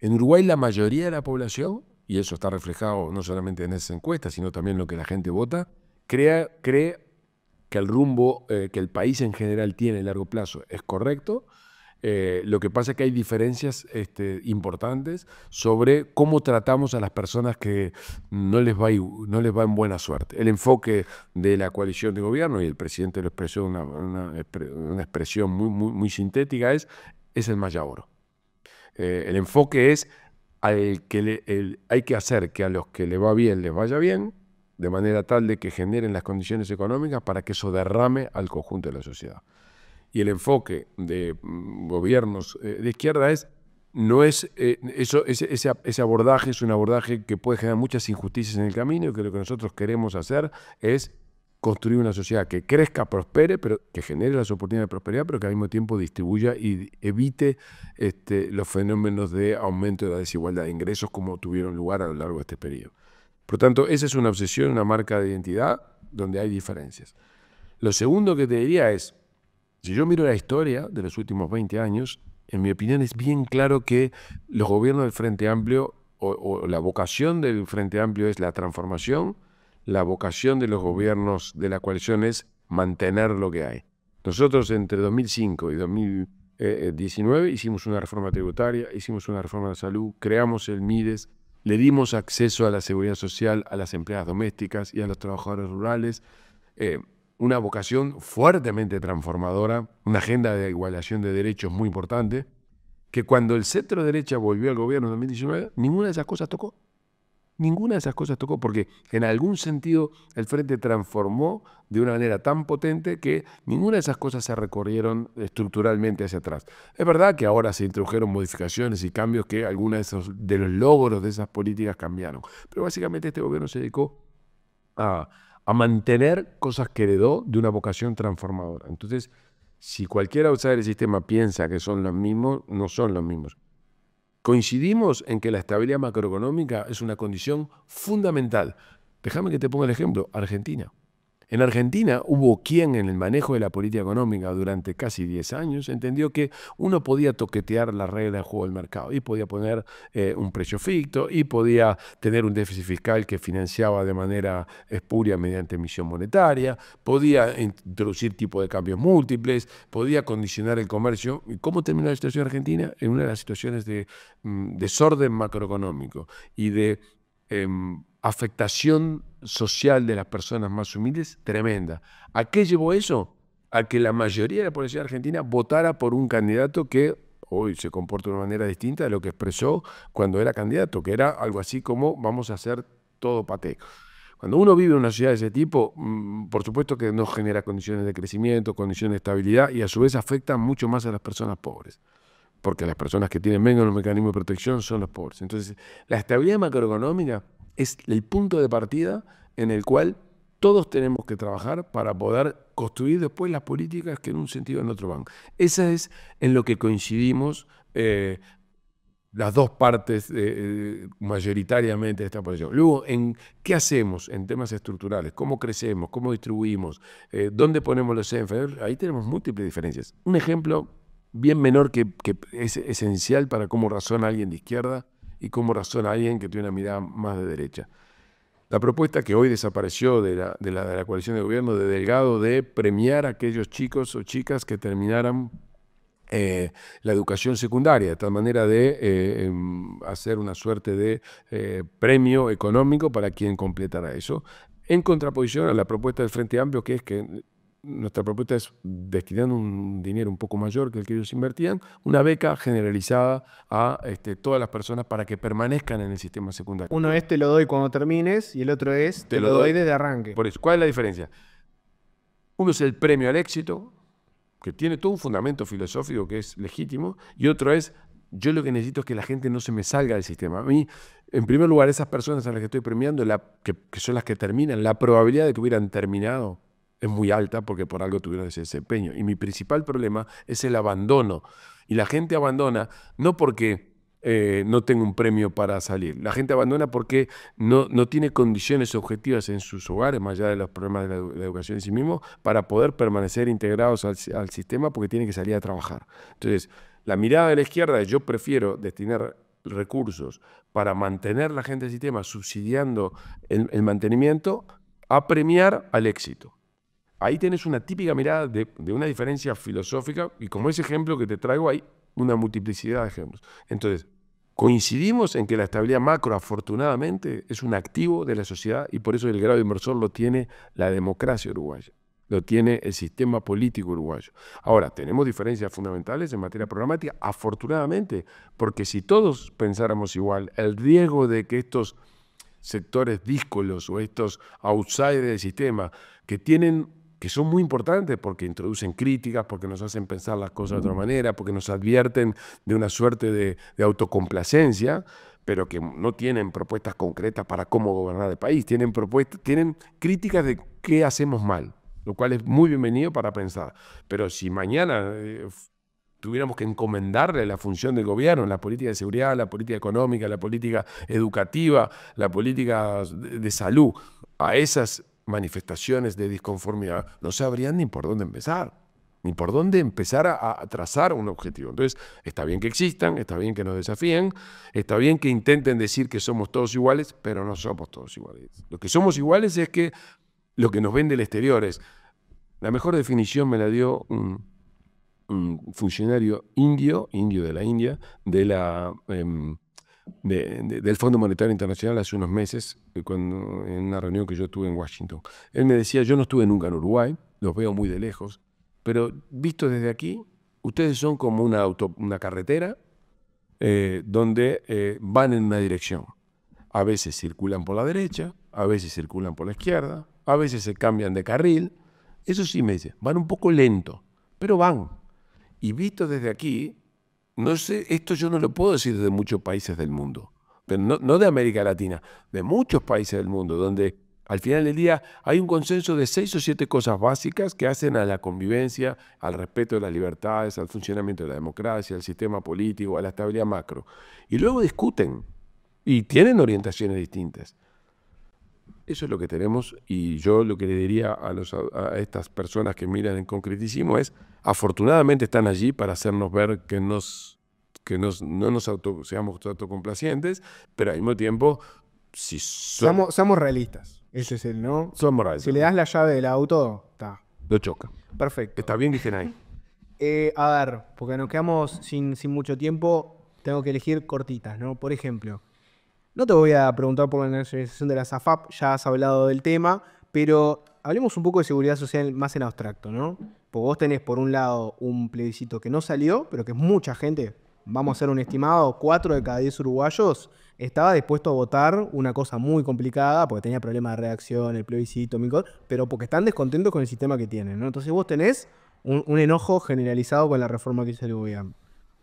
en Uruguay la mayoría de la población, y eso está reflejado no solamente en esa encuesta, sino también en lo que la gente vota, crea, cree que el rumbo eh, que el país en general tiene a largo plazo es correcto, eh, lo que pasa es que hay diferencias este, importantes sobre cómo tratamos a las personas que no les, va, en buena suerte. El enfoque de la coalición de gobierno, y el presidente lo expresó una, una, expresión muy, sintética, es, es el mayaoro. Eh, el enfoque es que hay que hacer que a los que le va bien les vaya bien, de manera tal de que generen las condiciones económicas para que eso derrame al conjunto de la sociedad y el enfoque de mm, gobiernos eh, de izquierda es no es eh, eso ese, ese, abordaje es un abordaje que puede generar muchas injusticias en el camino y que lo que nosotros queremos hacer es construir una sociedad que crezca, prospere, pero que genere las oportunidades de prosperidad, pero que al mismo tiempo distribuya y evite este, los fenómenos de aumento de la desigualdad de ingresos como tuvieron lugar a lo largo de este periodo. Por lo tanto, esa es una obsesión, una marca de identidad donde hay diferencias. Lo segundo que te diría es, si yo miro la historia de los últimos 20 años, en mi opinión es bien claro que los gobiernos del Frente Amplio o, la vocación del Frente Amplio es la transformación, la vocación de los gobiernos de la coalición es mantener lo que hay. Nosotros entre 2005 y 2019 hicimos una reforma tributaria, hicimos una reforma de salud, creamos el MIDES, le dimos acceso a la seguridad social a las empleadas domésticas y a los trabajadores rurales. Eh, una vocación fuertemente transformadora, una agenda de igualación de derechos muy importante, que cuando el centro derecha volvió al gobierno en 2019, ninguna de esas cosas tocó. Ninguna de esas cosas tocó, porque en algún sentido el Frente transformó de una manera tan potente que ninguna de esas cosas se recorrieron estructuralmente hacia atrás. Es verdad que ahora se introdujeron modificaciones y cambios que algunos de, de los logros de esas políticas cambiaron, pero básicamente este gobierno se dedicó a a mantener cosas que heredó de una vocación transformadora. Entonces, si cualquier outsider del sistema piensa que son los mismos, no son los mismos. Coincidimos en que la estabilidad macroeconómica es una condición fundamental. Déjame que te ponga el ejemplo, Argentina. En Argentina hubo quien en el manejo de la política económica durante casi 10 años entendió que uno podía toquetear la regla del juego del mercado y podía poner eh, un precio ficto y podía tener un déficit fiscal que financiaba de manera espuria mediante emisión monetaria, podía introducir tipos de cambios múltiples, podía condicionar el comercio. ¿Y cómo terminó la situación argentina? En una de las situaciones de mm, desorden macroeconómico y de... Em, afectación social de las personas más humildes tremenda. ¿A qué llevó eso? A que la mayoría de la población argentina votara por un candidato que hoy se comporta de una manera distinta de lo que expresó cuando era candidato, que era algo así como vamos a hacer todo pateco Cuando uno vive en una ciudad de ese tipo, mm, por supuesto que no genera condiciones de crecimiento, condiciones de estabilidad y a su vez afecta mucho más a las personas pobres porque las personas que tienen menos los mecanismos de protección son los pobres. Entonces, la estabilidad macroeconómica es el punto de partida en el cual todos tenemos que trabajar para poder construir después las políticas que en un sentido o en otro van. Esa es en lo que coincidimos eh, las dos partes eh, eh, mayoritariamente de esta posición. Luego, en qué hacemos en temas estructurales, cómo crecemos, cómo distribuimos, dónde ponemos los énfasis, ahí tenemos múltiples diferencias. Un ejemplo bien menor que, que es esencial para cómo razona alguien de izquierda y cómo razona alguien que tiene una mirada más de derecha. La propuesta que hoy desapareció de la, de la, coalición de gobierno de Delgado de premiar a aquellos chicos o chicas que terminaran eh, la educación secundaria, de tal manera de eh, em, hacer una suerte de eh, premio económico para quien completara eso, en contraposición a la propuesta del Frente Amplio, que es que nuestra propuesta es, destinando un dinero un poco mayor que el que ellos invertían, una beca generalizada a este, todas las personas para que permanezcan en el sistema secundario. Uno es te lo doy cuando termines y el otro es te, lo, doy, desde arranque. Por eso, ¿cuál es la diferencia? Uno es el premio al éxito, que tiene todo un fundamento filosófico que es legítimo, y otro es yo lo que necesito es que la gente no se me salga del sistema. A mí, en primer lugar, esas personas a las que estoy premiando, que son las que terminan, la probabilidad de que hubieran terminado es muy alta porque por algo tuvieron ese desempeño. Y mi principal problema es el abandono. Y la gente abandona no porque eh, no tenga un premio para salir, la gente abandona porque no, no tiene condiciones objetivas en sus hogares, más allá de los problemas de la, educación en sí mismo, para poder permanecer integrados al, sistema porque tienen que salir a trabajar. Entonces, la mirada de la izquierda es yo prefiero destinar recursos para mantener la gente del sistema, subsidiando el mantenimiento, a premiar al éxito. Ahí tienes una típica mirada de, una diferencia filosófica y como ese ejemplo que te traigo hay una multiplicidad de ejemplos. Entonces, coincidimos en que la estabilidad macro afortunadamente es un activo de la sociedad y por eso el grado de inversor lo tiene la democracia uruguaya, lo tiene el sistema político uruguayo. Ahora, tenemos diferencias fundamentales en materia programática, afortunadamente, porque si todos pensáramos igual, el riesgo de que estos sectores díscolos o estos outsiders del sistema que tienen que son muy importantes porque introducen críticas, porque nos hacen pensar las cosas de otra manera, porque nos advierten de una suerte de, autocomplacencia, pero que no tienen propuestas concretas para cómo gobernar el país, tienen, propuestas, tienen críticas de qué hacemos mal, lo cual es muy bienvenido para pensar. Pero si mañana eh, tuviéramos que encomendarle la función del gobierno, la política de seguridad, la política económica, la política educativa, la política de salud, a esas manifestaciones de disconformidad, no sabrían ni por dónde empezar, ni por dónde empezar a, trazar un objetivo. Entonces, está bien que existan, está bien que nos desafíen, está bien que intenten decir que somos todos iguales, pero no somos todos iguales. Lo que somos iguales es que lo que nos vende el exterior es, la mejor definición me la dio un, funcionario indio, indio de la India, de la... Em, del Fondo Monetario Internacional hace unos meses, eh, cuando, en una reunión que yo tuve en Washington. Él me decía, yo no estuve nunca en Uruguay, los veo muy de lejos, pero visto desde aquí, ustedes son como una, una carretera eh, donde eh, van en una dirección. A veces circulan por la derecha, a veces circulan por la izquierda, a veces se cambian de carril. Eso sí me dice, van un poco lento, pero van. Y visto desde aquí, no sé, esto yo no lo puedo decir de muchos países del mundo, pero no de América Latina, de muchos países del mundo, donde al final del día hay un consenso de seis o siete cosas básicas que hacen a la convivencia, al respeto de las libertades, al funcionamiento de la democracia, al sistema político, a la estabilidad macro. Y luego discuten y tienen orientaciones distintas. Eso es lo que tenemos y yo lo que le diría a, a, estas personas que miran en concretísimo es, afortunadamente están allí para hacernos ver que, nos, que nos, no nos auto, seamos autocomplacientes, pero al mismo tiempo, si somos, somos realistas. Ese es el no. Somos realistas. Si le das la llave del auto, está. Lo choca. Perfecto. Está bien, dicen ahí. *laughs* Eh, a ver, porque nos quedamos sin, sin mucho tiempo, tengo que elegir cortitas, ¿no? Por ejemplo, no te voy a preguntar por la nacionalización de la SAFAP, ya has hablado del tema, pero hablemos un poco de seguridad social más en abstracto, ¿no? Porque vos tenés por un lado un plebiscito que no salió, pero que mucha gente, vamos a hacer un estimado, cuatro de cada diez uruguayos estaba dispuesto a votar una cosa muy complicada, porque tenía problemas de reacción, el plebiscito, pero porque están descontentos con el sistema que tienen, ¿no? Entonces vos tenés un, enojo generalizado con la reforma que hizo el gobierno.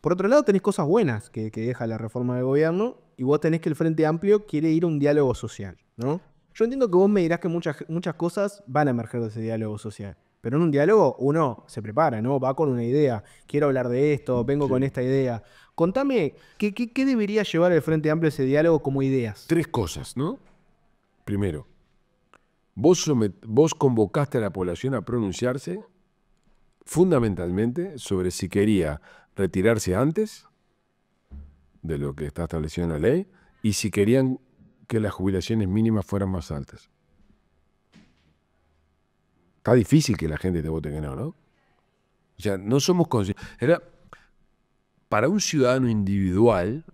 Por otro lado, tenés cosas buenas que deja la reforma del gobierno, y vos tenés que el Frente Amplio quiere ir a un diálogo social, ¿no? Yo entiendo que vos me dirás que muchas, muchas cosas van a emerger de ese diálogo social. Pero en un diálogo uno se prepara, ¿no? Va con una idea. Quiero hablar de esto, vengo con esta idea. Contame, ¿qué, debería llevar el Frente Amplio a ese diálogo como ideas? Tres cosas, ¿no? Primero, vos, vos convocaste a la población a pronunciarse fundamentalmente sobre si quería retirarse antes de lo que está establecido en la ley y si querían que las jubilaciones mínimas fueran más altas. Está difícil que la gente te vote que no, ¿no? O sea, no somos conscientes. Era para un ciudadano individual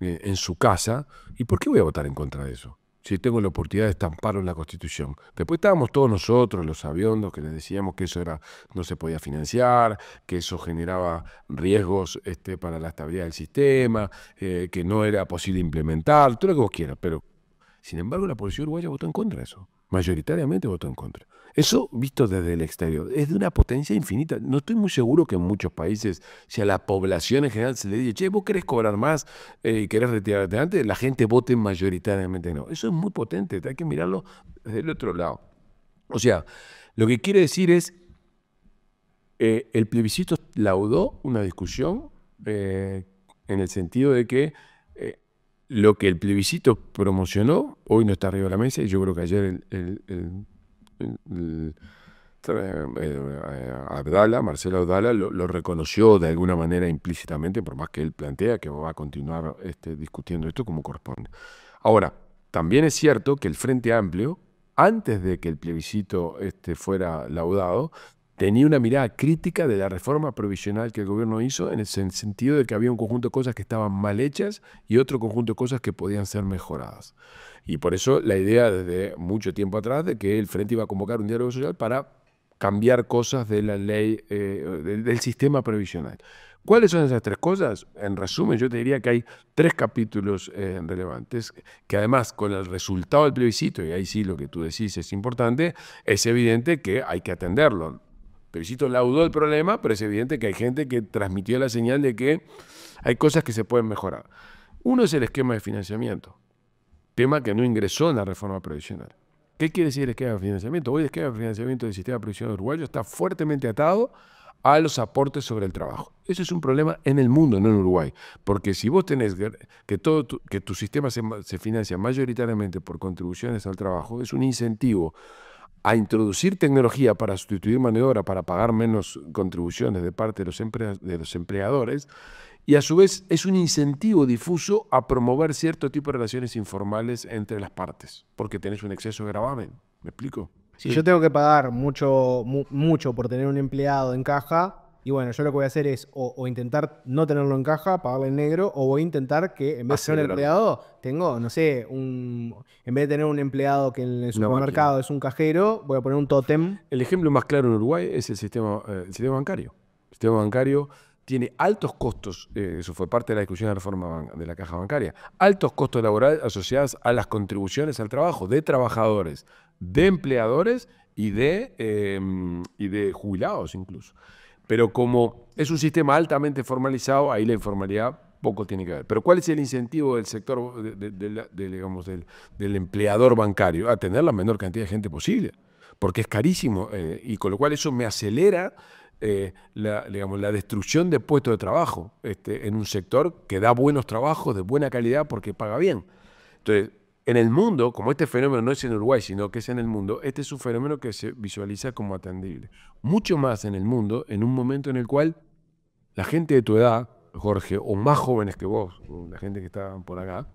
eh, en su casa, ¿y por qué voy a votar en contra de eso? si tengo la oportunidad de estamparlo en la Constitución. Después estábamos todos nosotros, los aviondos, que les decíamos que eso era, no se podía financiar, que eso generaba riesgos este, para la estabilidad del sistema, eh, que no era posible implementar, todo lo que vos quieras. Pero, sin embargo, la policía uruguaya votó en contra de eso. Mayoritariamente votó en contra. Eso visto desde el exterior, es de una potencia infinita. No estoy muy seguro que en muchos países, si a la población en general se le dice, che, vos querés cobrar más eh, y querés retirarte antes, la gente vote mayoritariamente no. Eso es muy potente, hay que mirarlo desde el otro lado. O sea, lo que quiere decir es, eh, el plebiscito laudó una discusión eh, en el sentido de que lo que el plebiscito promocionó hoy no está arriba de la mesa y yo creo que ayer el eh, eh, Abdala, Marcelo Abdala, lo, reconoció de alguna manera implícitamente, por más que él plantea que va a continuar este, discutiendo esto como corresponde. Ahora, también es cierto que el Frente Amplio, antes de que el plebiscito este, fuera laudado, tenía una mirada crítica de la reforma provisional que el gobierno hizo en el sentido de que había un conjunto de cosas que estaban mal hechas y otro conjunto de cosas que podían ser mejoradas. Y por eso la idea desde mucho tiempo atrás de que el Frente iba a convocar un diálogo social para cambiar cosas de la ley, eh, del, sistema previsional. ¿Cuáles son esas tres cosas? En resumen, yo te diría que hay tres capítulos eh, relevantes, que además con el resultado del plebiscito, y ahí sí lo que tú decís es importante, es evidente que hay que atenderlo. El plebiscito laudó el problema, pero es evidente que hay gente que transmitió la señal de que hay cosas que se pueden mejorar. Uno es el esquema de financiamiento tema que no ingresó en la reforma previsional. ¿Qué quiere decir el que de financiamiento? Hoy el esquema de financiamiento del sistema previsional uruguayo está fuertemente atado a los aportes sobre el trabajo. Ese es un problema en el mundo, no en Uruguay. Porque si vos tenés que, todo tu, que tu sistema se, financia mayoritariamente por contribuciones al trabajo, es un incentivo a introducir tecnología para sustituir mano para pagar menos contribuciones de parte de los empleadores, y a su vez es un incentivo difuso a promover cierto tipo de relaciones informales entre las partes, porque tenés un exceso de gravamen. ¿Me explico? Si yo tengo que pagar mucho, mucho por tener un empleado en caja, y bueno, yo lo que voy a hacer es o, intentar no tenerlo en caja, pagarle en negro, o voy a intentar que en vez de tener un empleado, tengo, no sé, un, en vez de tener un empleado que en el supermercado es un cajero, voy a poner un tótem. El ejemplo más claro en Uruguay es el sistema, eh, el sistema bancario. El sistema bancario tiene altos costos, eh, eso fue parte de la discusión de la reforma de la caja bancaria, altos costos laborales asociados a las contribuciones al trabajo de trabajadores, de empleadores y de, em, y de jubilados incluso. Pero como es un sistema altamente formalizado, ahí la informalidad poco tiene que ver. Pero ¿cuál es el incentivo del sector, digamos, del, empleador bancario? A tener la menor cantidad de gente posible, porque es carísimo eh, y con lo cual eso me acelera eh, la, digamos, la destrucción de puestos de trabajo este, en un sector que da buenos trabajos de buena calidad porque paga bien. Entonces, en el mundo, como este fenómeno no es en Uruguay, sino que es en el mundo, este es un fenómeno que se visualiza como atendible. Mucho más en el mundo, en un momento en el cual la gente de tu edad, Jorge, o más jóvenes que vos, la gente que está por acá,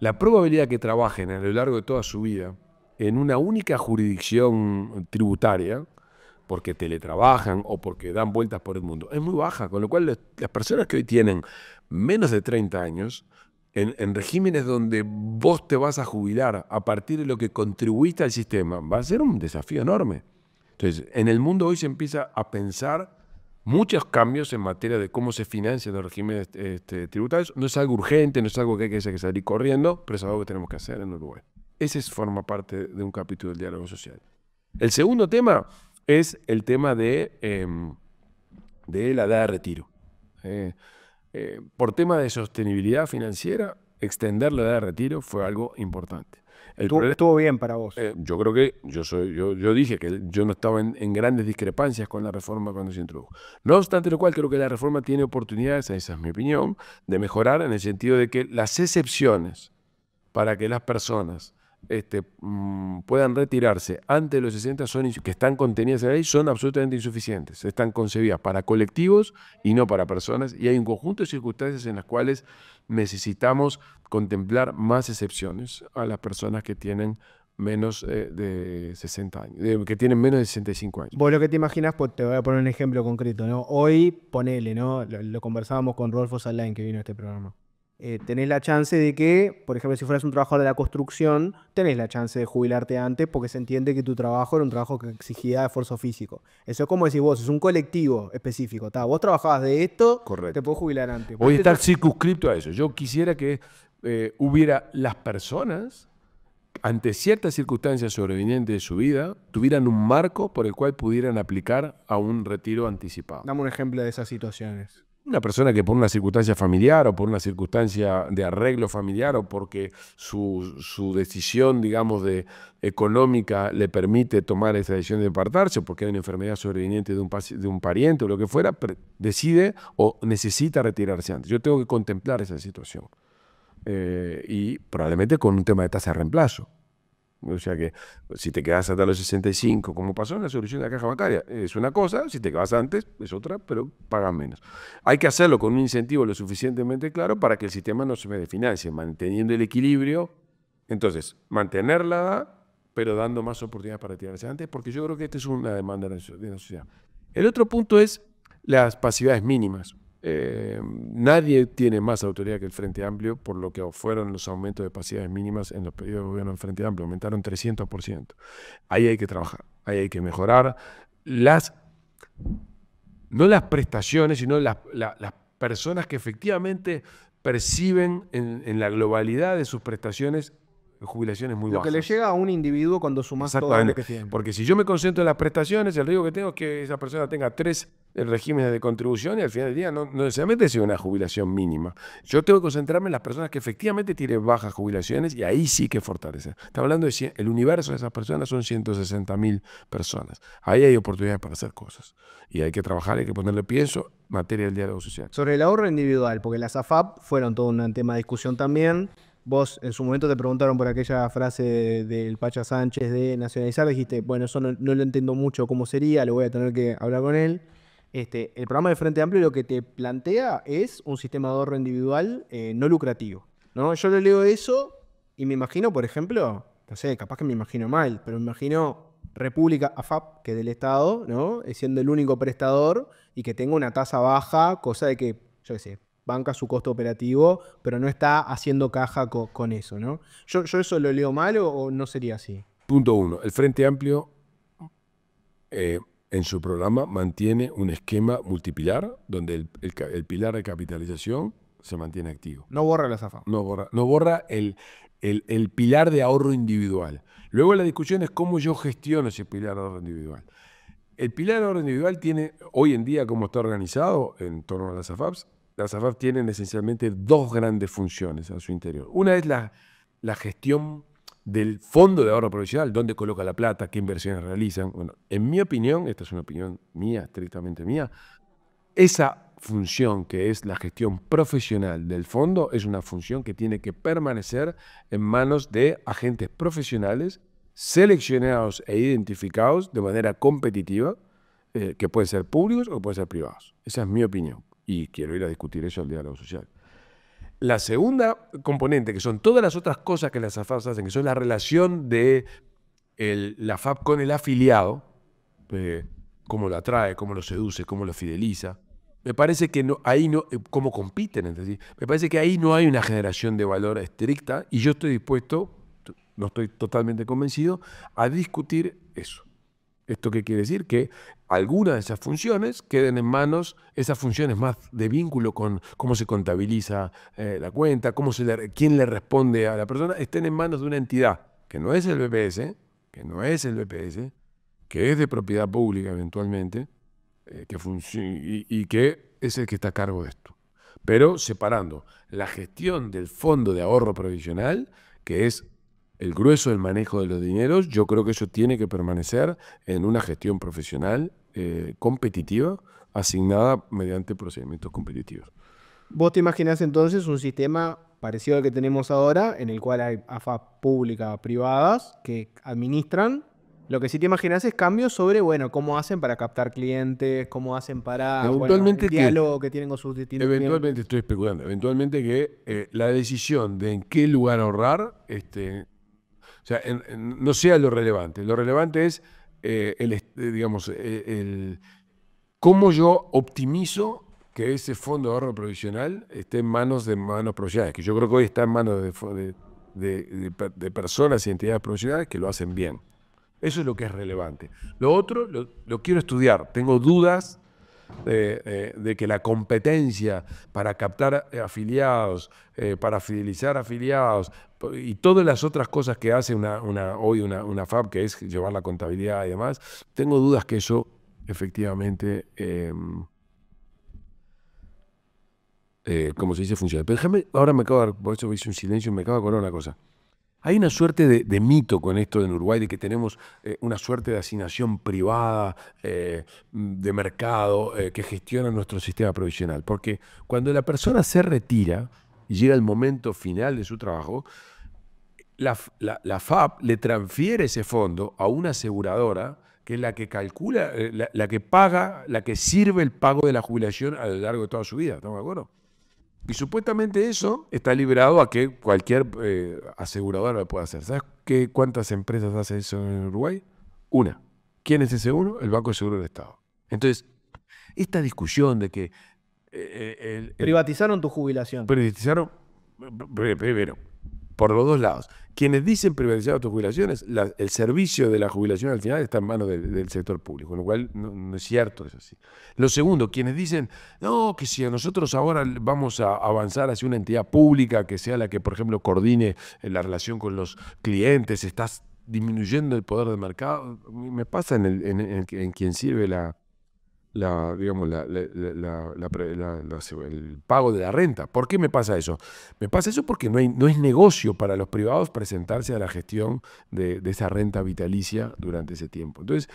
la probabilidad que trabajen a lo largo de toda su vida en una única jurisdicción tributaria, porque teletrabajan o porque dan vueltas por el mundo, es muy baja, con lo cual las personas que hoy tienen menos de 30 años, en, regímenes donde vos te vas a jubilar a partir de lo que contribuiste al sistema, va a ser un desafío enorme. Entonces, en el mundo hoy se empieza a pensar muchos cambios en materia de cómo se financian los regímenes este, tributarios. No es algo urgente, no es algo que hay que salir corriendo, pero es algo que tenemos que hacer en Uruguay. Ese forma parte de un capítulo del diálogo social. El segundo tema es el tema de, em, de la edad de retiro. Eh, eh, por tema de sostenibilidad financiera, extender la edad de retiro fue algo importante. estuvo, bien para vos. Eh, yo creo que yo, soy, yo, dije que yo no estaba en, grandes discrepancias con la reforma cuando se introdujo. No obstante lo cual, creo que la reforma tiene oportunidades, esa es mi opinión, de mejorar en el sentido de que las excepciones para que las personas este, mm, puedan retirarse antes de los 60 son, que están contenidas en son absolutamente insuficientes. Están concebidas para colectivos y no para personas. Y hay un conjunto de circunstancias en las cuales necesitamos contemplar más excepciones a las personas que tienen menos eh, de 60 años, que tienen menos de 65 años. Vos lo que te imaginas, pues, te voy a poner un ejemplo concreto, ¿no? Hoy, ponele, ¿no? Lo, conversábamos con Rolfo Salain que vino a este programa. Eh, tenés la chance de que, por ejemplo, si fueras un trabajador de la construcción, tenés la chance de jubilarte antes porque se entiende que tu trabajo era un trabajo que exigía esfuerzo físico. Eso es como decir vos, es un colectivo específico. vos trabajabas de esto, te podés jubilar antes. Voy a estar circunscripto a eso. Yo quisiera que eh, hubiera las personas ante ciertas circunstancias sobrevinientes de su vida, tuvieran un marco por el cual pudieran aplicar a un retiro anticipado. Dame un ejemplo de esas situaciones. Una persona que por una circunstancia familiar o por una circunstancia de arreglo familiar o porque su, decisión, digamos, de económica le permite tomar esa decisión de apartarse, o porque hay una enfermedad sobreviniente de un, de un pariente o lo que fuera, decide o necesita retirarse antes. Yo tengo que contemplar esa situación. Eh, y probablemente con un tema de tasa de reemplazo. O sea que si te quedas hasta los 65, como pasó en la solución de la caja bancaria, es una cosa, si te quedas antes es otra, pero pagan menos. Hay que hacerlo con un incentivo lo suficientemente claro para que el sistema no se me definancie, manteniendo el equilibrio. Entonces, mantenerla, pero dando más oportunidades para tirarse antes, porque yo creo que esta es una demanda de la sociedad. El otro punto es las pasividades mínimas. Eh, nadie tiene más autoridad que el Frente Amplio por lo que fueron los aumentos de pasividades mínimas en los periodos de gobierno del Frente Amplio, aumentaron 300%. Ahí hay que trabajar, ahí hay que mejorar las, no las prestaciones, sino las, personas que efectivamente perciben en, en la globalidad de sus prestaciones jubilaciones muy bajas. Lo que le llega a un individuo cuando sumas todo lo que tiene. Porque si yo me concentro en las prestaciones, el riesgo que tengo es que esa persona tenga tres eh, regímenes de contribución y al final del día no, necesariamente sea una jubilación mínima. Yo tengo que concentrarme en las personas que efectivamente tienen bajas jubilaciones y ahí sí que fortalecer. Está hablando de el universo de esas personas son 160.000 personas. Ahí hay oportunidades para hacer cosas. Y hay que trabajar, hay que ponerle pienso materia del diálogo social. Sobre el ahorro individual, porque las AFAP fueron todo un tema de discusión también. Vos en su momento te preguntaron por aquella frase del Pacha Sánchez de nacionalizar, dijiste, bueno, eso no, lo entiendo mucho cómo sería, lo voy a tener que hablar con él. Este, el programa de Frente Amplio lo que te plantea es un sistema de ahorro individual eh, no lucrativo. ¿no? Yo le leo eso y me imagino, por ejemplo, no sé, capaz que me imagino mal, pero me imagino República AFAP, que es del Estado, ¿no? Eh, siendo el único prestador y que tenga una tasa baja, cosa de que, yo qué sé, banca su costo operativo, pero no está haciendo caja con eso, ¿no? ¿Yo, eso lo leo mal o, no sería así? Punto uno, el Frente Amplio eh, en su programa mantiene un esquema multipilar donde el, pilar de capitalización se mantiene activo. No borra la AFAPs. No borra, no borra el, el pilar de ahorro individual. Luego la discusión es cómo yo gestiono ese pilar de ahorro individual. El pilar de ahorro individual tiene, hoy en día, como está organizado en torno a las AFAPs, las AFAP tienen esencialmente dos grandes funciones a su interior. Una es la, gestión del fondo de ahorro profesional, dónde coloca la plata, qué inversiones realizan. Bueno, en mi opinión, esta es una opinión mía, estrictamente mía, esa función que es la gestión profesional del fondo es una función que tiene que permanecer en manos de agentes profesionales seleccionados e identificados de manera competitiva, eh, que pueden ser públicos o pueden ser privados. Esa es mi opinión y quiero ir a discutir eso al diálogo social. La segunda componente, que son todas las otras cosas que las AFAPS hacen, que son la relación de la AFAP con el afiliado, eh, cómo lo atrae, cómo lo seduce, cómo lo fideliza. Me parece que no, ahí no, eh, cómo compiten entre sí. Me parece que ahí no hay una generación de valor estricta y yo estoy dispuesto, no estoy totalmente convencido, a discutir eso. ¿Esto qué quiere decir? Que algunas de esas funciones queden en manos, esas funciones más de vínculo con cómo se contabiliza eh, la cuenta, cómo se quién le responde a la persona, estén en manos de una entidad que no es el BPS, que no es el BPS, que es de propiedad pública eventualmente, eh, que y que es el que está a cargo de esto. Pero separando la gestión del fondo de ahorro provisional, que es el grueso del manejo de los dineros, yo creo que eso tiene que permanecer en una gestión profesional eh, competitiva, asignada mediante procedimientos competitivos. ¿Vos te imaginas entonces un sistema parecido al que tenemos ahora, en el cual hay afas públicas, privadas, que administran? Lo que sí te imaginas es cambios sobre, bueno, cómo hacen para captar clientes, cómo hacen para eventualmente el diálogo que, tienen con sus distintos Eventualmente, estoy especulando, eventualmente que eh, la decisión de en qué lugar ahorrar este, o sea, no sea lo relevante. Lo relevante es, eh, el, eh, digamos, eh, cómo yo optimizo que ese fondo de ahorro provisional esté en manos de manos profesionales, que yo creo que hoy está en manos de, personas y entidades profesionales que lo hacen bien. Eso es lo que es relevante. Lo otro lo quiero estudiar. Tengo dudas eh, de, que la competencia para captar afiliados, eh, para fidelizar afiliados y todas las otras cosas que hace una, hoy una, una, FAB, que es llevar la contabilidad y demás, tengo dudas que eso efectivamente... Em, eh, como se dice, funciona. Pero déjame, ahora me acabo de, por eso hice un silencio, me acabo de acordar una cosa. Hay una suerte de, mito con esto en Uruguay, de que tenemos eh, una suerte de asignación privada, eh, mm, de mercado, eh, que gestiona nuestro sistema provisional. Porque cuando la persona se retira y llega el momento final de su trabajo, la, FAP le transfiere ese fondo a una aseguradora que es la que calcula, la, la, que paga, la que sirve el pago de la jubilación a lo largo de toda su vida, ¿estamos de acuerdo? Y supuestamente eso está liberado a que cualquier eh, aseguradora lo pueda hacer. ¿Sabes qué, cuántas empresas hace eso en Uruguay? Una. ¿Quién es ese uno? El Banco de Seguro del Estado. Entonces, esta discusión de que... Eh, eh, privatizaron tu jubilación. Privatizaron, primero, por los dos lados quienes dicen privatizar tus jubilaciones, el servicio de la jubilación al final está en manos del sector público, lo cual no, es cierto, es así. Lo segundo, quienes dicen, no, que si nosotros ahora vamos a avanzar hacia una entidad pública que sea la que, por ejemplo, coordine eh, la relación con los clientes, estás disminuyendo el poder de mercado, me pasa en quien sirve la, la, digamos, el pago de la renta. ¿Por qué me pasa eso? Me pasa eso porque no, hay, es negocio para los privados presentarse a la gestión de, esa renta vitalicia durante ese tiempo. Entonces,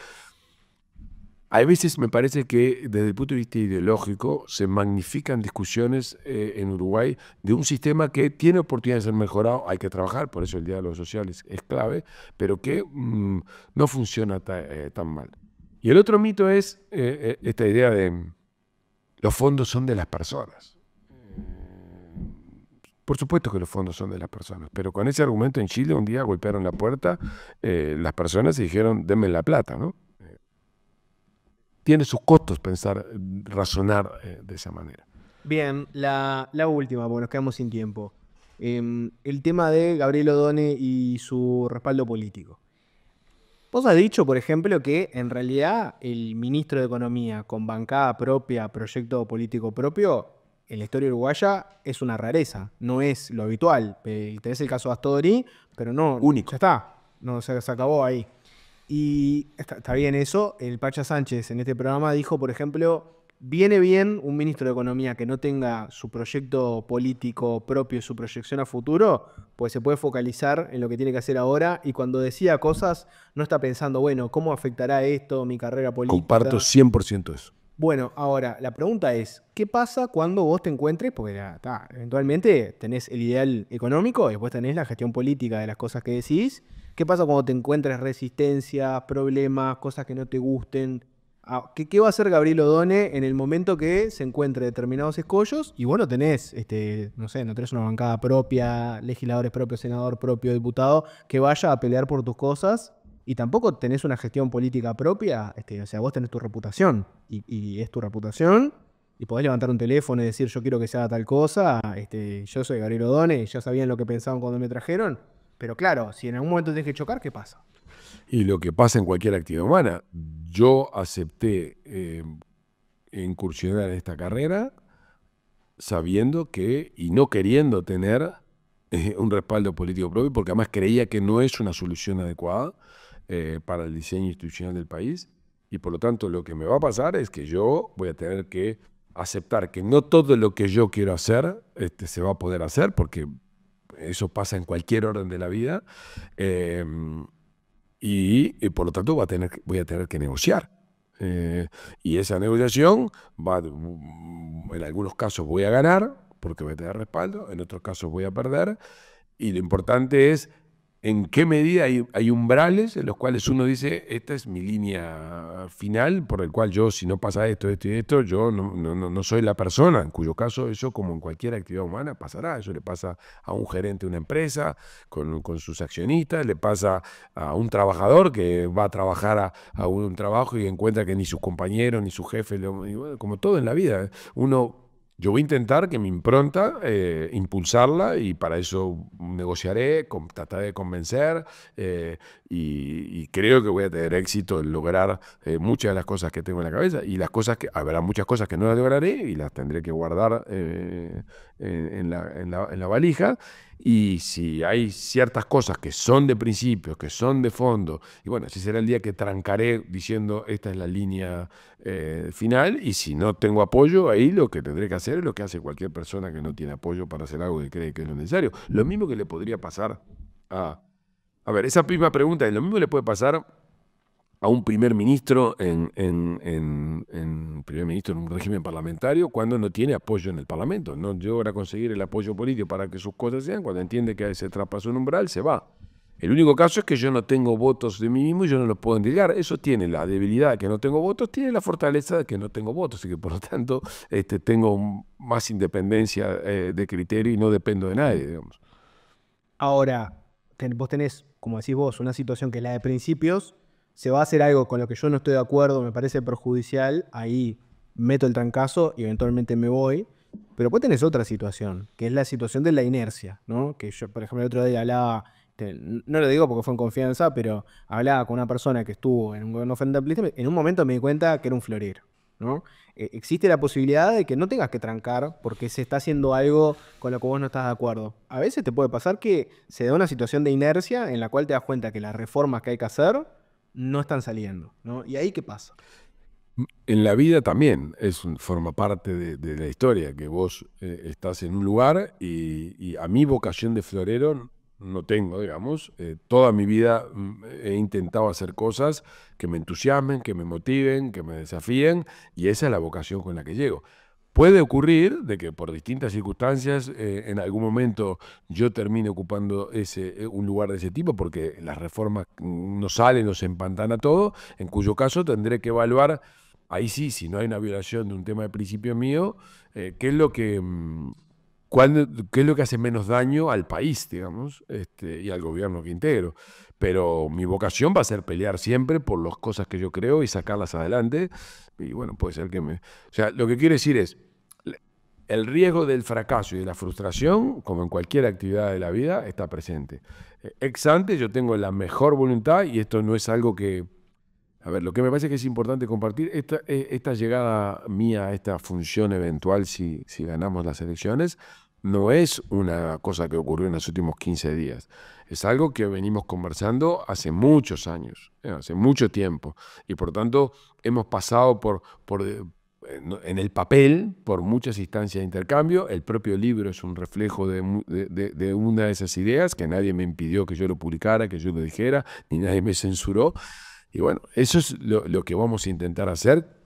a veces me parece que desde el punto de vista ideológico se magnifican discusiones eh, en Uruguay de un sistema que tiene oportunidad de ser mejorado, hay que trabajar, por eso el diálogo social es, clave, pero que mm, no funciona eh, tan mal. Y el otro mito es eh, eh, esta idea de los fondos son de las personas. Por supuesto que los fondos son de las personas, pero con ese argumento en Chile un día golpearon la puerta eh, las personas y dijeron, denme la plata, ¿no? tiene sus costos pensar, razonar de esa manera. Bien, la, la, última, porque nos quedamos sin tiempo. Em, el tema de Gabriel Odone y su respaldo político. Vos has dicho, por ejemplo, que en realidad el ministro de Economía con bancada propia, proyecto político propio, en la historia uruguaya es una rareza, no es lo habitual. Tenés el caso de Astori, pero no. Único. Ya está, no, se, acabó ahí. Y está, bien eso. El Pacha Sánchez en este programa dijo, por ejemplo, viene bien un ministro de Economía que no tenga su proyecto político propio, su proyección a futuro, pues se puede focalizar en lo que tiene que hacer ahora y cuando decía cosas no está pensando, bueno, ¿cómo afectará esto mi carrera política? Comparto 100% eso. Bueno, ahora, la pregunta es, ¿qué pasa cuando vos te encuentres? Porque ah, eventualmente tenés el ideal económico, y después tenés la gestión política de las cosas que decís. ¿Qué pasa cuando te encuentres resistencias, problemas, cosas que no te gusten? Ah, ¿qué, va a hacer Gabriel Odone en el momento que se encuentre determinados escollos? Y bueno, tenés, este, no sé, no tenés una bancada propia, legisladores propios, senador propio, diputado, que vaya a pelear por tus cosas y tampoco tenés una gestión política propia, este, o sea, vos tenés tu reputación y, es tu reputación y podés levantar un teléfono y decir yo quiero que se haga tal cosa, este, yo soy Gabriel Odone, y ya sabían lo que pensaban cuando me trajeron, pero claro, si en algún momento tienes que chocar, ¿qué pasa? y lo que pasa en cualquier actividad humana. Yo acepté eh, incursionar en esta carrera sabiendo que y no queriendo tener eh, un respaldo político propio, porque además creía que no es una solución adecuada eh, para el diseño institucional del país. Y por lo tanto lo que me va a pasar es que yo voy a tener que aceptar que no todo lo que yo quiero hacer este, se va a poder hacer, porque eso pasa en cualquier orden de la vida y, eh, por lo tanto a tener, voy a tener que negociar. Eh, y esa negociación va, mm, en algunos casos voy a ganar porque voy a tener respaldo, en otros casos voy a perder. Y lo importante es en qué medida hay, umbrales en los cuales uno dice, esta es mi línea final, por el cual yo, si no pasa esto, esto y esto, yo no, soy la persona, en cuyo caso eso, como en cualquier actividad humana, pasará. Eso le pasa a un gerente de una empresa, con, sus accionistas, le pasa a un trabajador que va a trabajar a, un trabajo y encuentra que ni sus compañeros, ni su jefe, como todo en la vida, ¿eh? uno yo voy a intentar que mi impronta, eh, impulsarla y para eso negociaré, trataré de convencer eh, y, creo que voy a tener éxito en lograr eh, muchas de las cosas que tengo en la cabeza y las cosas que, habrá muchas cosas que no las lograré y las tendré que guardar la, en, la, en la valija y si hay ciertas cosas que son de principio, que son de fondo, y bueno, ese será el día que trancaré diciendo esta es la línea eh, final, y si no tengo apoyo, ahí lo que tendré que hacer es lo que hace cualquier persona que no tiene apoyo para hacer algo que cree que es lo necesario. Lo mismo que le podría pasar a... A ver, esa misma pregunta, y lo mismo le puede pasar a un primer ministro en, primer ministro en un régimen parlamentario cuando no tiene apoyo en el Parlamento, no logra conseguir el apoyo político para que sus cosas sean, cuando entiende que se traspasó un umbral, se va. El único caso es que yo no tengo votos de mí mismo y yo no los puedo endilgar. Eso tiene la debilidad de que no tengo votos, tiene la fortaleza de que no tengo votos y que por lo tanto este, tengo más independencia eh, de criterio y no dependo de nadie, digamos. Ahora, vos tenés, como decís vos, una situación que es la de principios, se va a hacer algo con lo que yo no estoy de acuerdo, me parece perjudicial, ahí meto el trancazo y eventualmente me voy. Pero después pues tenés otra situación, que es la situación de la inercia, ¿no? Que yo, por ejemplo, el otro día hablaba, no lo digo porque fue en confianza, pero hablaba con una persona que estuvo en un gobierno frente en un momento me di cuenta que era un florero, ¿no? Eh, existe la posibilidad de que no tengas que trancar porque se está haciendo algo con lo que vos no estás de acuerdo. A veces te puede pasar que se da una situación de inercia en la cual te das cuenta que las reformas que hay que hacer no están saliendo. ¿no? ¿Y ahí qué pasa? En la vida también es forma parte de, la historia, que vos eh, estás en un lugar y, a mi vocación de florero no tengo, digamos. Eh, toda mi vida he intentado hacer cosas que me entusiasmen, que me motiven, que me desafíen, y esa es la vocación con la que llego. Puede ocurrir de que por distintas circunstancias eh, en algún momento yo termine ocupando ese, eh, un lugar de ese tipo porque las reformas mm, no salen, nos a todo, en cuyo caso tendré que evaluar, ahí sí, si no hay una violación de un tema de principio mío, eh, qué es lo que... Mm, qué es lo que hace menos daño al país, digamos, este, y al gobierno que integro pero mi vocación va a ser pelear siempre por las cosas que yo creo y sacarlas adelante. Y bueno, puede ser que me... O sea, lo que quiero decir es, el riesgo del fracaso y de la frustración, como en cualquier actividad de la vida, está presente. Eh, ex ante yo tengo la mejor voluntad y esto no es algo que... A ver, lo que me parece que es importante compartir, esta, eh, llegada mía a esta función eventual si ganamos las elecciones, no es una cosa que ocurrió en los últimos 15 días. Es algo que venimos conversando hace muchos años, ¿eh? hace mucho tiempo. Y por tanto, hemos pasado por, eh, en el papel por muchas instancias de intercambio. El propio libro es un reflejo de, una de esas ideas que nadie me impidió que yo lo publicara, que yo lo dijera, ni nadie me censuró. Y bueno, eso es lo que vamos a intentar hacer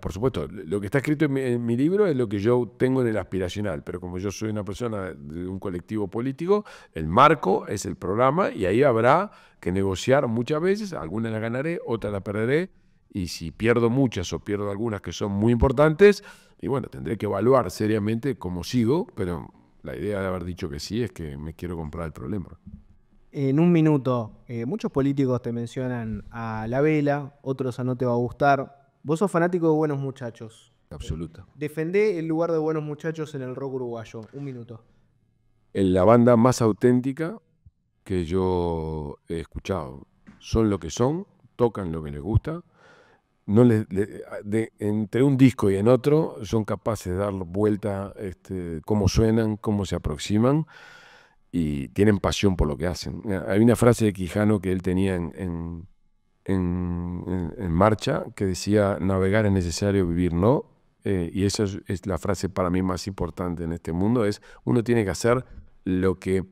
por supuesto, lo que está escrito en mi, libro es lo que yo tengo en el aspiracional, pero como yo soy una persona de un colectivo político, el marco es el programa y ahí habrá que negociar muchas veces, algunas las ganaré, otras las perderé, y si pierdo muchas o pierdo algunas que son muy importantes, y bueno, tendré que evaluar seriamente cómo sigo, pero la idea de haber dicho que sí es que me quiero comprar el problema. En un minuto, eh, muchos políticos te mencionan a la vela, otros a no te va a gustar, Vos sos fanático de Buenos Muchachos. Absoluta. Defendé el lugar de Buenos Muchachos en el rock uruguayo. Un minuto. En la banda más auténtica que yo he escuchado. Son lo que son, tocan lo que les gusta. entre un disco y en otro son capaces de dar vuelta este, cómo suenan, cómo se aproximan y tienen pasión por lo que hacen. Hay una frase de Quijano que él tenía en en, marcha que decía, navegar es necesario, vivir no. Eh, y esa es, la frase para mí más importante en este mundo, es uno tiene que hacer lo que,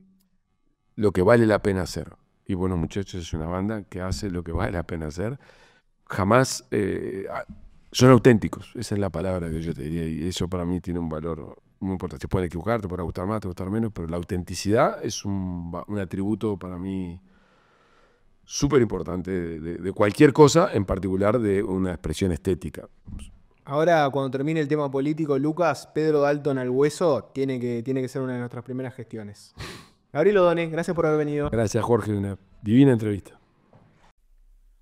lo que vale la pena hacer. Y bueno, muchachos, es una banda que hace lo que vale la pena hacer. Jamás eh, son auténticos, esa es la palabra que yo te diría, y eso para mí tiene un valor muy importante. Te puede equivocar, te puede gustar más, te puede gustar menos, pero la autenticidad es un, un atributo para mí súper importante de, cualquier cosa, en particular de una expresión estética. Ahora, cuando termine el tema político, Lucas, Pedro Dalton al hueso tiene que, tiene que ser una de nuestras primeras gestiones. *laughs* Gabriel Odone, gracias por haber venido. Gracias, Jorge, una divina entrevista.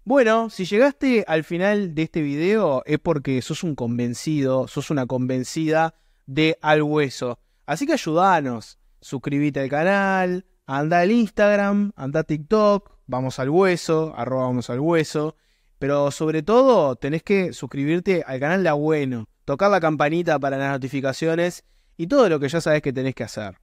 Bueno, si llegaste al final de este video es porque sos un convencido, sos una convencida de al hueso. Así que ayudanos, suscríbete al canal, anda al Instagram, anda a TikTok, vamos al hueso, arroba vamos al hueso. Pero sobre todo tenés que suscribirte al canal La Bueno, tocar la campanita para las notificaciones y todo lo que ya sabes que tenés que hacer.